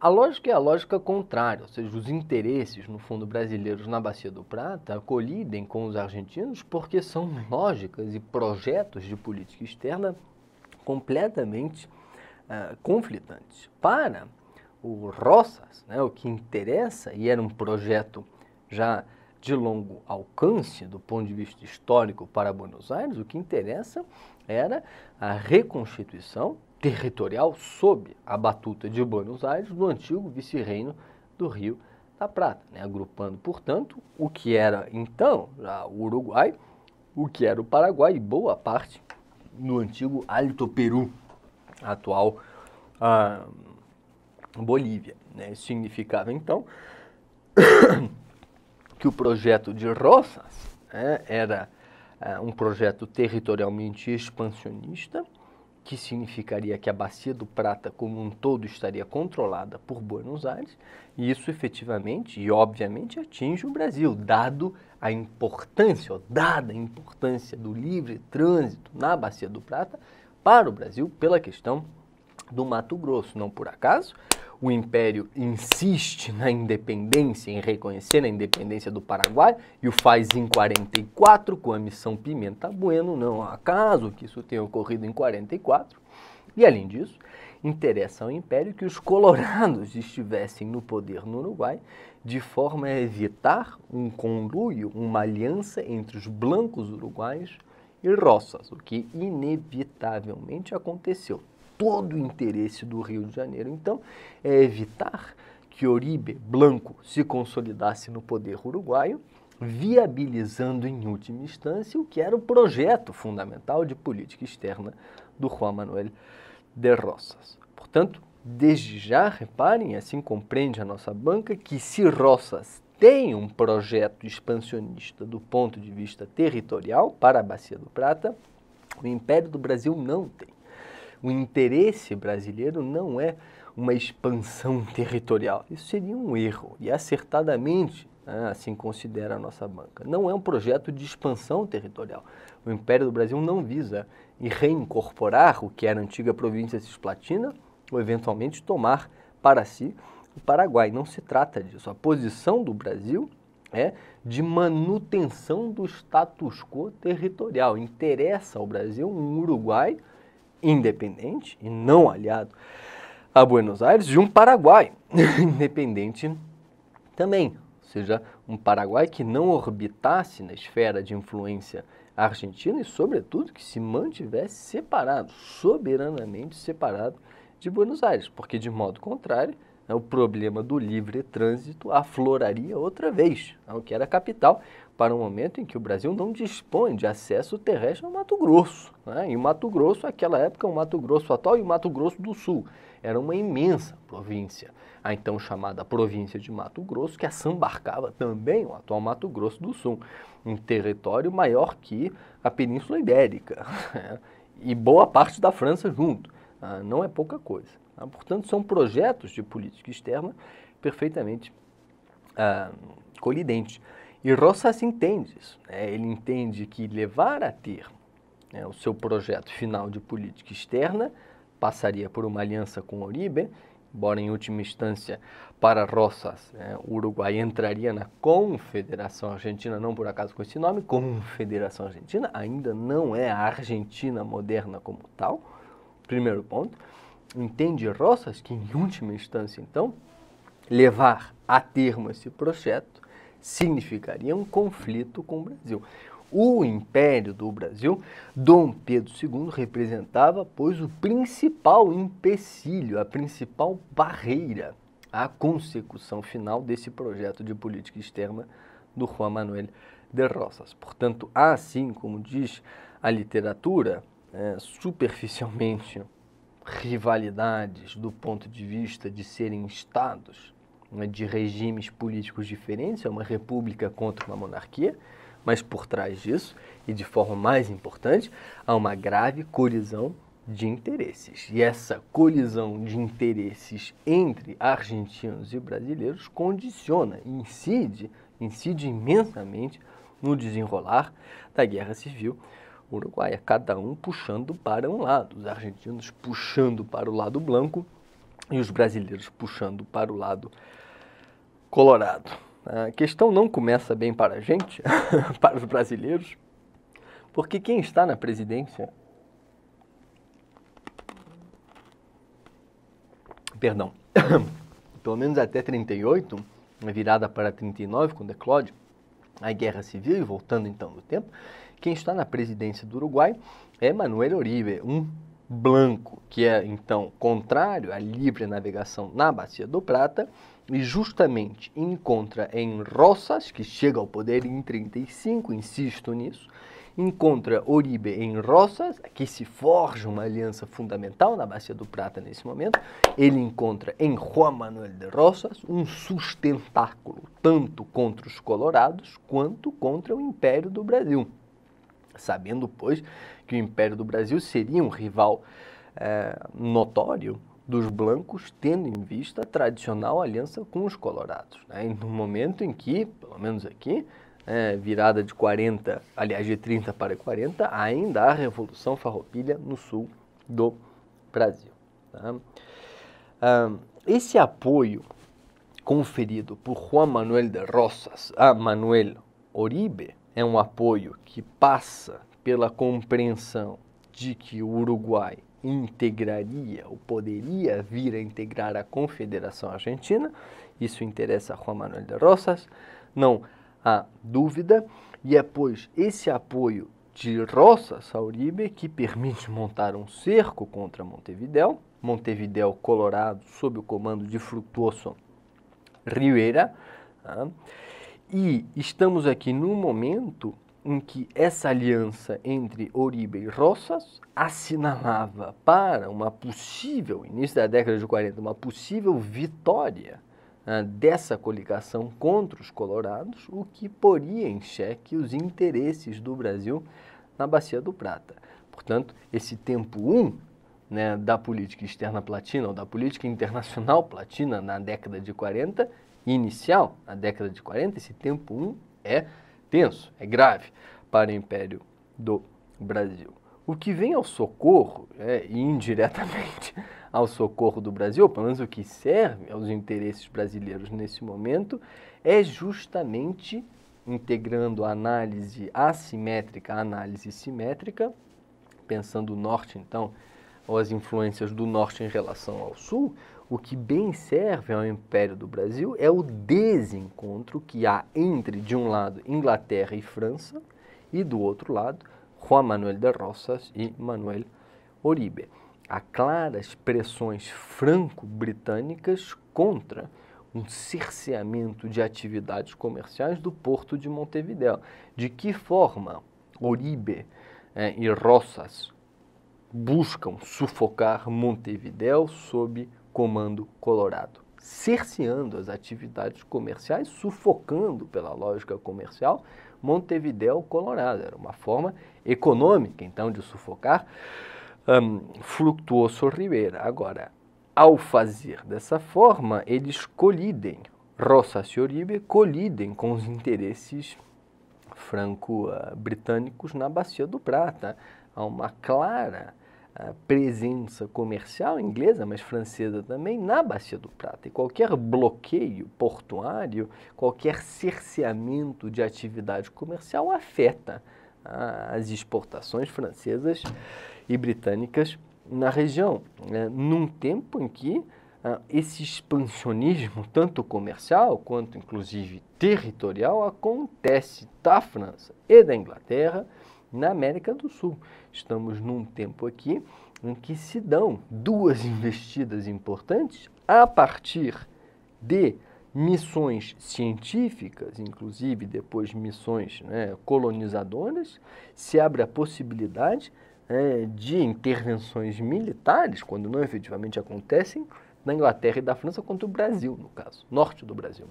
A lógica é a lógica contrária, ou seja, os interesses, no fundo, brasileiros na Bacia do Prata colidem com os argentinos porque são lógicas e projetos de política externa completamente uh, conflitantes. Para o Rossas, né, o que interessa, e era um projeto já de longo alcance, do ponto de vista histórico, para Buenos Aires, o que interessa era a reconstituição territorial sob a batuta de Buenos Aires do antigo vice-reino do Rio da Prata, né? agrupando, portanto, o que era então o Uruguai, o que era o Paraguai e boa parte do antigo Alto Peru, atual ah, Bolívia. Né? Isso significava então que o projeto de Roças né, era é, um projeto territorialmente expansionista, que significaria que a Bacia do Prata como um todo estaria controlada por Buenos Aires, e isso efetivamente e obviamente atinge o Brasil, dado a importância, ó, dada a importância do livre trânsito na Bacia do Prata para o Brasil pela questão do Mato Grosso, não por acaso o Império insiste na independência, em reconhecer a independência do Paraguai, e o faz em 44 com a missão Pimenta Bueno, não há acaso que isso tenha ocorrido em 44. E além disso, interessa ao Império que os colorados estivessem no poder no Uruguai, de forma a evitar um conluio, uma aliança entre os blancos uruguais e Roças, o que inevitavelmente aconteceu todo o interesse do Rio de Janeiro. Então, é evitar que Oribe Blanco se consolidasse no poder uruguaio, viabilizando em última instância o que era o projeto fundamental de política externa do Juan Manuel de Rosas. Portanto, desde já, reparem, assim compreende a nossa banca, que se Rosas tem um projeto expansionista do ponto de vista territorial para a Bacia do Prata, o Império do Brasil não tem o interesse brasileiro não é uma expansão territorial. Isso seria um erro. E acertadamente, né, assim considera a nossa banca. Não é um projeto de expansão territorial. O Império do Brasil não visa reincorporar o que era a antiga província cisplatina ou eventualmente tomar para si o Paraguai. Não se trata disso. A posição do Brasil é de manutenção do status quo territorial. Interessa ao Brasil um Uruguai independente e não aliado a Buenos Aires, de um Paraguai independente também, ou seja, um Paraguai que não orbitasse na esfera de influência argentina e, sobretudo, que se mantivesse separado, soberanamente separado de Buenos Aires, porque, de modo contrário, né, o problema do livre trânsito afloraria outra vez, né, o que era capital para um momento em que o Brasil não dispõe de acesso terrestre ao Mato Grosso. Né? E o Mato Grosso, naquela época, o Mato Grosso atual e o Mato Grosso do Sul. Era uma imensa província, a então chamada província de Mato Grosso, que assambarcava também o atual Mato Grosso do Sul, um território maior que a Península Ibérica né? e boa parte da França junto. Ah, não é pouca coisa. Né? Portanto, são projetos de política externa perfeitamente ah, colidentes. E Rossas entende isso. Né? Ele entende que levar a termo né, o seu projeto final de política externa passaria por uma aliança com Oribe, embora em última instância para Rossas né, o Uruguai entraria na Confederação Argentina, não por acaso com esse nome, Confederação Argentina, ainda não é a Argentina moderna como tal, primeiro ponto. Entende Rossas que em última instância, então, levar a termo esse projeto significaria um conflito com o Brasil. O Império do Brasil, Dom Pedro II representava, pois, o principal empecilho, a principal barreira à consecução final desse projeto de política externa do Juan Manuel de Rosas. Portanto, assim como diz a literatura, é, superficialmente, rivalidades do ponto de vista de serem estados né, de regimes políticos diferentes, é uma república contra uma monarquia, mas por trás disso, e de forma mais importante, há uma grave colisão de interesses. E essa colisão de interesses entre argentinos e brasileiros condiciona, incide, incide imensamente no desenrolar da guerra civil uruguaia, cada um puxando para um lado, os argentinos puxando para o lado branco e os brasileiros puxando para o lado Colorado. A questão não começa bem para a gente, para os brasileiros, porque quem está na presidência. Perdão. Pelo menos até 38, virada para 39, com o declódio, a guerra civil, e voltando então no tempo, quem está na presidência do Uruguai é Manuel Oribe, um blanco, que é então contrário à livre navegação na Bacia do Prata e justamente encontra em Rosas, que chega ao poder em 35, insisto nisso, encontra Oribe em Rosas, que se forja uma aliança fundamental na Bacia do Prata nesse momento. Ele encontra em Juan Manuel de Rosas um sustentáculo, tanto contra os colorados quanto contra o Império do Brasil. Sabendo, pois, que o Império do Brasil seria um rival eh, notório dos blancos, tendo em vista a tradicional aliança com os colorados. Né? E no momento em que, pelo menos aqui, é, virada de 40, aliás, de 30 para 40, ainda há Revolução Farroupilha no sul do Brasil. Tá? Ah, esse apoio conferido por Juan Manuel de Rosas a Manuel Oribe é um apoio que passa pela compreensão de que o Uruguai integraria ou poderia vir a integrar a Confederação Argentina. Isso interessa a Juan Manuel de Rosas, não há dúvida. E é pois esse apoio de Rosas a Uribe que permite montar um cerco contra Montevideo, Montevideo, Colorado, sob o comando de Frutuoso Rivera. Tá? E estamos aqui num momento em que essa aliança entre Oribe e Rosas assinalava para uma possível, início da década de 40, uma possível vitória ah, dessa coligação contra os colorados, o que poria em xeque os interesses do Brasil na Bacia do Prata. Portanto, esse tempo 1 um, né, da política externa platina ou da política internacional platina na década de 40, inicial, na década de 40, esse tempo 1 um é tenso, é grave para o Império do Brasil. O que vem ao socorro, é, indiretamente ao socorro do Brasil, pelo menos o que serve aos interesses brasileiros nesse momento, é justamente integrando a análise assimétrica a análise simétrica, pensando o norte, então, ou as influências do norte em relação ao sul, o que bem serve ao Império do Brasil é o desencontro que há entre, de um lado, Inglaterra e França, e do outro lado, Juan Manuel de Rosas e Manuel Oribe. Há claras pressões franco-britânicas contra um cerceamento de atividades comerciais do porto de Montevideo. De que forma Oribe eh, e Rosas buscam sufocar Montevideo sob Comando Colorado, cerceando as atividades comerciais, sufocando pela lógica comercial Montevideo, Colorado. Era uma forma econômica, então, de sufocar um, Fructuoso ribeira. Agora, ao fazer dessa forma, eles colidem, Rosas e Oribe colidem com os interesses franco-britânicos na Bacia do Prata. Há uma clara presença comercial inglesa, mas francesa também, na Bacia do Prata. E qualquer bloqueio portuário, qualquer cerceamento de atividade comercial afeta ah, as exportações francesas e britânicas na região, é, num tempo em que ah, esse expansionismo, tanto comercial quanto inclusive territorial, acontece da França e da Inglaterra na América do Sul. Estamos num tempo aqui em que se dão duas investidas importantes a partir de missões científicas, inclusive depois missões né, colonizadoras, se abre a possibilidade é, de intervenções militares, quando não efetivamente acontecem, da Inglaterra e da França contra o Brasil, no caso, norte do Brasil.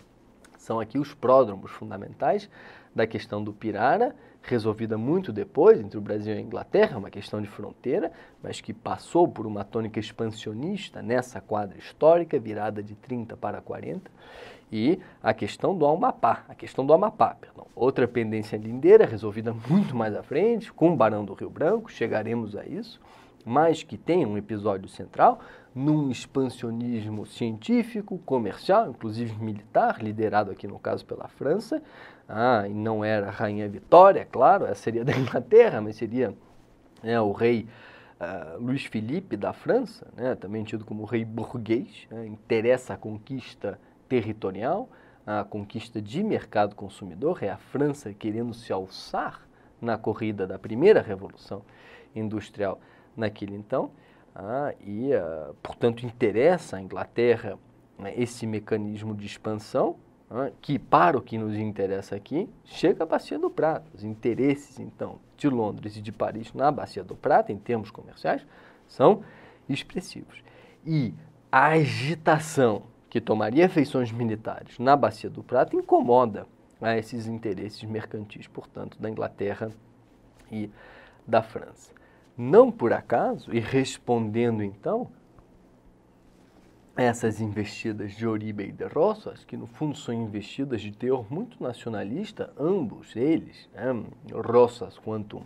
São aqui os pródromos fundamentais da questão do Pirara resolvida muito depois entre o Brasil e a Inglaterra, uma questão de fronteira, mas que passou por uma tônica expansionista nessa quadra histórica, virada de 30 para 40, e a questão do Amapá, a questão do Amapá, perdão. Outra pendência lindeira resolvida muito mais à frente, com o Barão do Rio Branco, chegaremos a isso, mas que tem um episódio central num expansionismo científico, comercial, inclusive militar, liderado aqui no caso pela França, ah, e não era a Rainha Vitória, é claro, essa seria da Inglaterra, mas seria né, o rei uh, Luís Felipe da França, né, também tido como rei burguês, né, interessa a conquista territorial, a conquista de mercado consumidor, é a França querendo se alçar na corrida da primeira revolução industrial naquele então, ah, e, uh, portanto, interessa a Inglaterra né, esse mecanismo de expansão, que para o que nos interessa aqui, chega à Bacia do Prata. Os interesses, então, de Londres e de Paris na Bacia do Prata, em termos comerciais, são expressivos. E a agitação que tomaria feições militares na Bacia do Prata incomoda a esses interesses mercantis, portanto, da Inglaterra e da França. Não por acaso, e respondendo então essas investidas de Oribe e de Rosas, que no fundo são investidas de teor muito nacionalista, ambos eles, né? Rosas quanto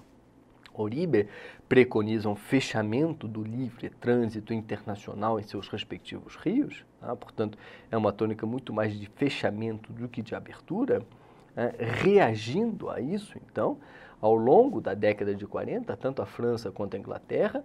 Oribe, preconizam fechamento do livre trânsito internacional em seus respectivos rios, né? portanto, é uma tônica muito mais de fechamento do que de abertura. Né, reagindo a isso, então, ao longo da década de 40, tanto a França quanto a Inglaterra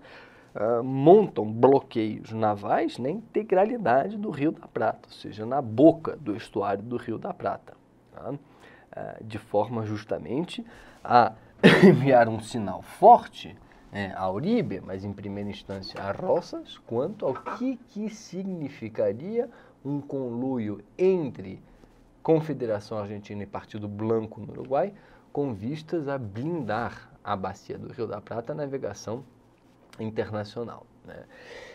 uh, montam bloqueios navais na integralidade do Rio da Prata, ou seja, na boca do estuário do Rio da Prata, tá? uh, de forma justamente a enviar um sinal forte à né, a Uribe, mas em primeira instância a Roças, quanto ao que, que significaria um conluio entre Confederação Argentina e Partido Blanco no Uruguai, com vistas a blindar a bacia do Rio da Prata, a navegação internacional. Né?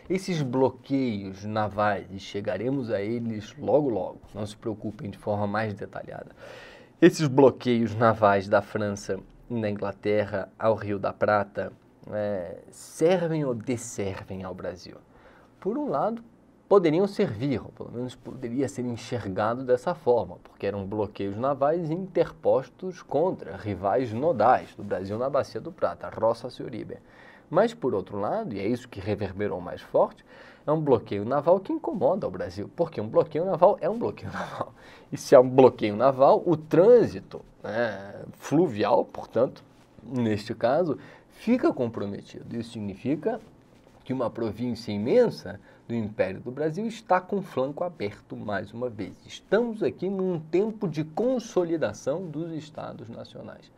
Esses bloqueios navais, e chegaremos a eles logo logo, não se preocupem de forma mais detalhada. Esses bloqueios navais da França e da Inglaterra ao Rio da Prata é, servem ou desservem ao Brasil? Por um lado, poderiam servir, ou pelo menos poderia ser enxergado dessa forma, porque eram bloqueios navais interpostos contra rivais nodais do Brasil na Bacia do Prata, Roça Uribe. Mas, por outro lado, e é isso que reverberou mais forte, é um bloqueio naval que incomoda o Brasil, porque um bloqueio naval é um bloqueio naval. E se há um bloqueio naval, o trânsito né, fluvial, portanto, neste caso, fica comprometido. Isso significa que uma província imensa do Império do Brasil está com o flanco aberto mais uma vez. Estamos aqui num tempo de consolidação dos estados nacionais.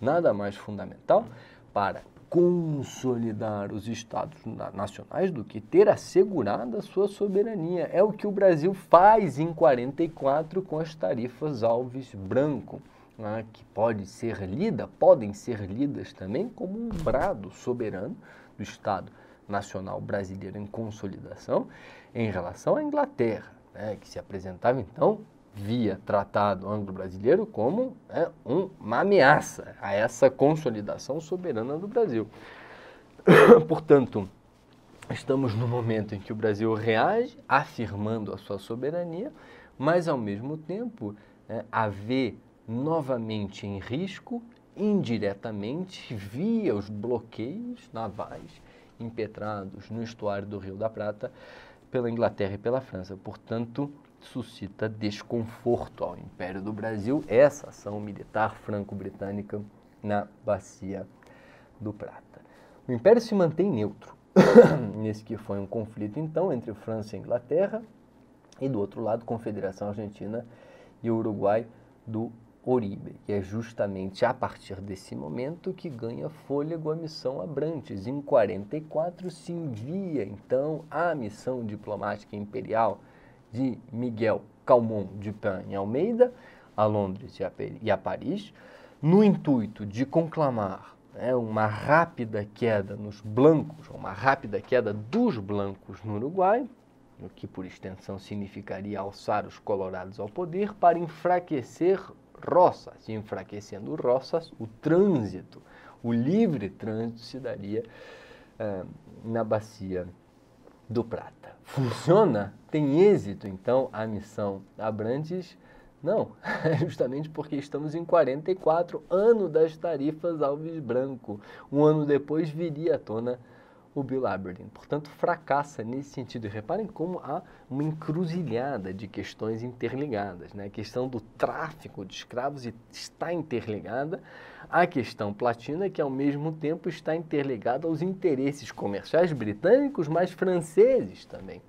Nada mais fundamental para consolidar os estados nacionais do que ter assegurado a sua soberania. É o que o Brasil faz em 44 com as tarifas Alves Branco, né, que pode ser lida, podem ser lidas também como um brado soberano do Estado Nacional Brasileiro em consolidação em relação à Inglaterra, né, que se apresentava então via Tratado Anglo-Brasileiro como né, um, uma ameaça a essa consolidação soberana do Brasil. Portanto, estamos no momento em que o Brasil reage, afirmando a sua soberania, mas ao mesmo tempo né, a ver novamente em risco, indiretamente, via os bloqueios navais impetrados no estuário do Rio da Prata pela Inglaterra e pela França. Portanto, suscita desconforto ao Império do Brasil essa ação militar franco-britânica na Bacia do Prata. O Império se mantém neutro nesse que foi um conflito então entre França e Inglaterra e do outro lado Confederação Argentina e Uruguai do Oribe. E é justamente a partir desse momento que ganha fôlego a missão Abrantes. Em 44 se envia então a missão diplomática imperial de Miguel Calmon Dupin em Almeida, a Londres e a Paris, no intuito de conclamar né, uma rápida queda nos blancos, uma rápida queda dos blancos no Uruguai, o que por extensão significaria alçar os colorados ao poder para enfraquecer Roças, e enfraquecendo Roças, o trânsito, o livre trânsito se daria eh, na bacia do Prata. Funciona? Tem êxito então a missão Abrantes? Não, é justamente porque estamos em 44, ano das tarifas Alves Branco. Um ano depois viria à tona o Bill Aberdeen. Portanto, fracassa nesse sentido. E reparem como há uma encruzilhada de questões interligadas. Né? A questão do tráfico de escravos está interligada à questão platina, que ao mesmo tempo está interligada aos interesses comerciais britânicos, mas franceses também,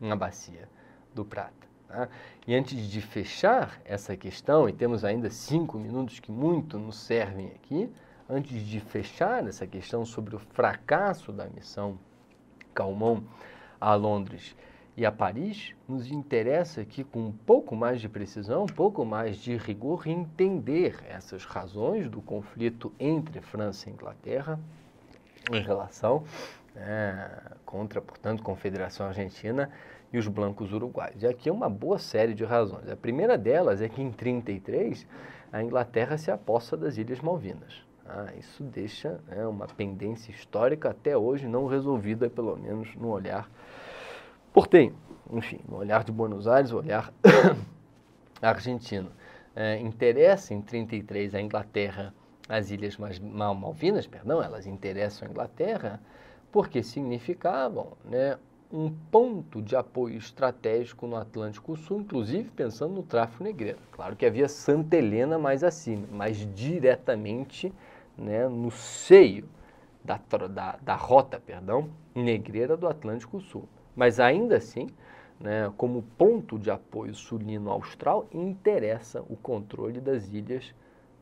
na bacia do Prata. Tá? E antes de fechar essa questão, e temos ainda cinco minutos que muito nos servem aqui, antes de fechar essa questão sobre o fracasso da missão Calmon a Londres e a Paris, nos interessa aqui, com um pouco mais de precisão, um pouco mais de rigor, entender essas razões do conflito entre França e Inglaterra em relação né, contra, portanto, Confederação Argentina e os blancos uruguaios. E aqui é uma boa série de razões. A primeira delas é que, em 1933, a Inglaterra se aposta das Ilhas Malvinas. Ah, isso deixa né, uma pendência histórica até hoje não resolvida, pelo menos no olhar portenho. Enfim, no olhar de Buenos Aires, no olhar argentino. É, interessa em 33 a Inglaterra, as Ilhas Malvinas, perdão, elas interessam a Inglaterra porque significavam né, um ponto de apoio estratégico no Atlântico Sul, inclusive pensando no tráfico negreiro. Claro que havia Santa Helena mais acima, mas diretamente né, no seio da, da, da rota perdão, negreira do Atlântico Sul. Mas ainda assim, né, como ponto de apoio sulino-austral, interessa o controle das Ilhas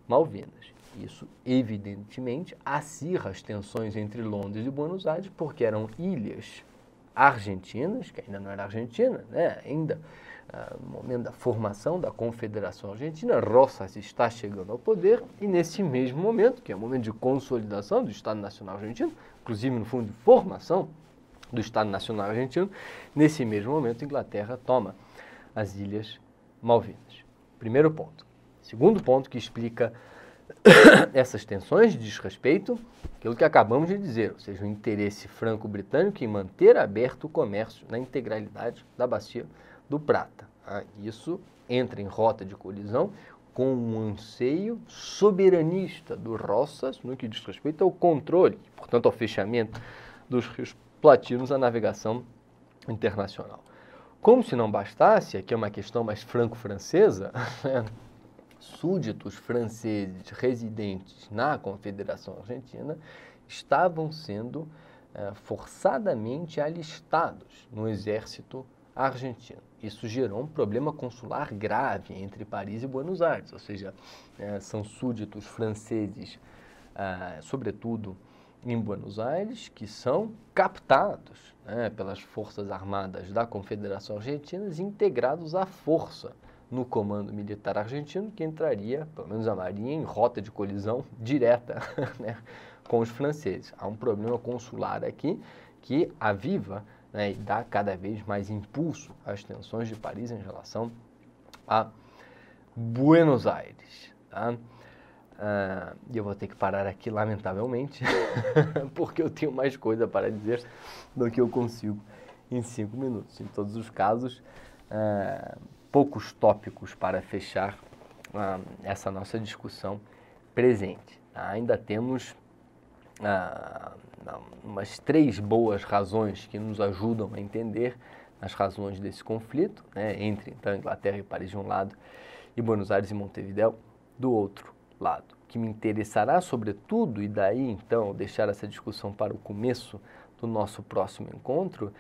Malvinas. Isso, evidentemente, acirra as tensões entre Londres e Buenos Aires, porque eram ilhas argentinas, que ainda não era Argentina, né, ainda ah, no momento da formação da Confederação Argentina, Rosas está chegando ao poder e nesse mesmo momento, que é o momento de consolidação do Estado Nacional Argentino, inclusive no fundo de formação do Estado Nacional Argentino, nesse mesmo momento Inglaterra toma as Ilhas Malvinas. Primeiro ponto. Segundo ponto que explica essas tensões diz respeito àquilo que acabamos de dizer, ou seja, o interesse franco-britânico em manter aberto o comércio na integralidade da bacia do prata. Ah, isso entra em rota de colisão com o um anseio soberanista do Roças no que diz respeito ao controle, portanto ao fechamento dos rios platinos à navegação internacional. Como se não bastasse, aqui é uma questão mais franco-francesa, súditos franceses residentes na Confederação Argentina estavam sendo eh, forçadamente alistados no exército argentino isso gerou um problema consular grave entre Paris e Buenos Aires, ou seja, é, são súditos franceses, eh, sobretudo em Buenos Aires, que são captados né, pelas forças armadas da Confederação Argentina e integrados à força no comando militar argentino, que entraria, pelo menos a Marinha, em rota de colisão direta né, com os franceses. Há um problema consular aqui que aviva né, e dá cada vez mais impulso às tensões de Paris em relação a Buenos Aires. Tá? Uh, e eu vou ter que parar aqui, lamentavelmente, porque eu tenho mais coisa para dizer do que eu consigo em cinco minutos. Em todos os casos, uh, poucos tópicos para fechar uh, essa nossa discussão presente. Tá? Ainda temos ah, umas três boas razões que nos ajudam a entender as razões desse conflito, né, entre então Inglaterra e Paris de um lado e Buenos Aires e Montevideo do outro lado. Que me interessará, sobretudo, e daí então deixar essa discussão para o começo do nosso próximo encontro,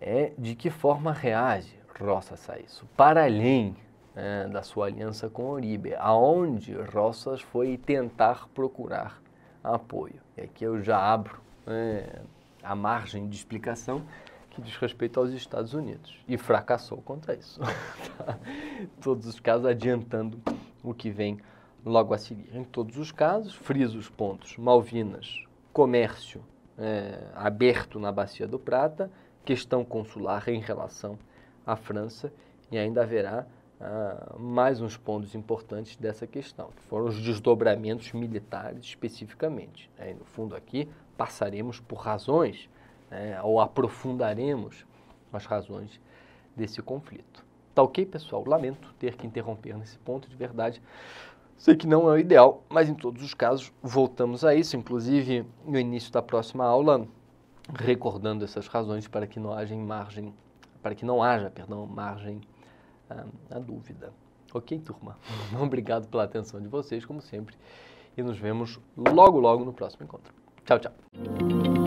é de que forma reage Rosas a isso, para além né, da sua aliança com Oribe, aonde Rosas foi tentar procurar apoio. E aqui eu já abro é, a margem de explicação que diz respeito aos Estados Unidos. E fracassou contra isso. em todos os casos, adiantando o que vem logo a seguir. Em todos os casos, friso os pontos: Malvinas, comércio é, aberto na Bacia do Prata, questão consular em relação à França, e ainda haverá ah, mais uns pontos importantes dessa questão, que foram os desdobramentos militares especificamente. Né? E, no fundo, aqui passaremos por razões, né? ou aprofundaremos as razões desse conflito. Tá ok, pessoal? Lamento ter que interromper nesse ponto de verdade. Sei que não é o ideal, mas em todos os casos voltamos a isso, inclusive no início da próxima aula, recordando essas razões para que não haja margem, para que não haja, perdão, margem a, dúvida. Ok, turma? Obrigado pela atenção de vocês, como sempre. E nos vemos logo, logo no próximo encontro. Tchau, tchau.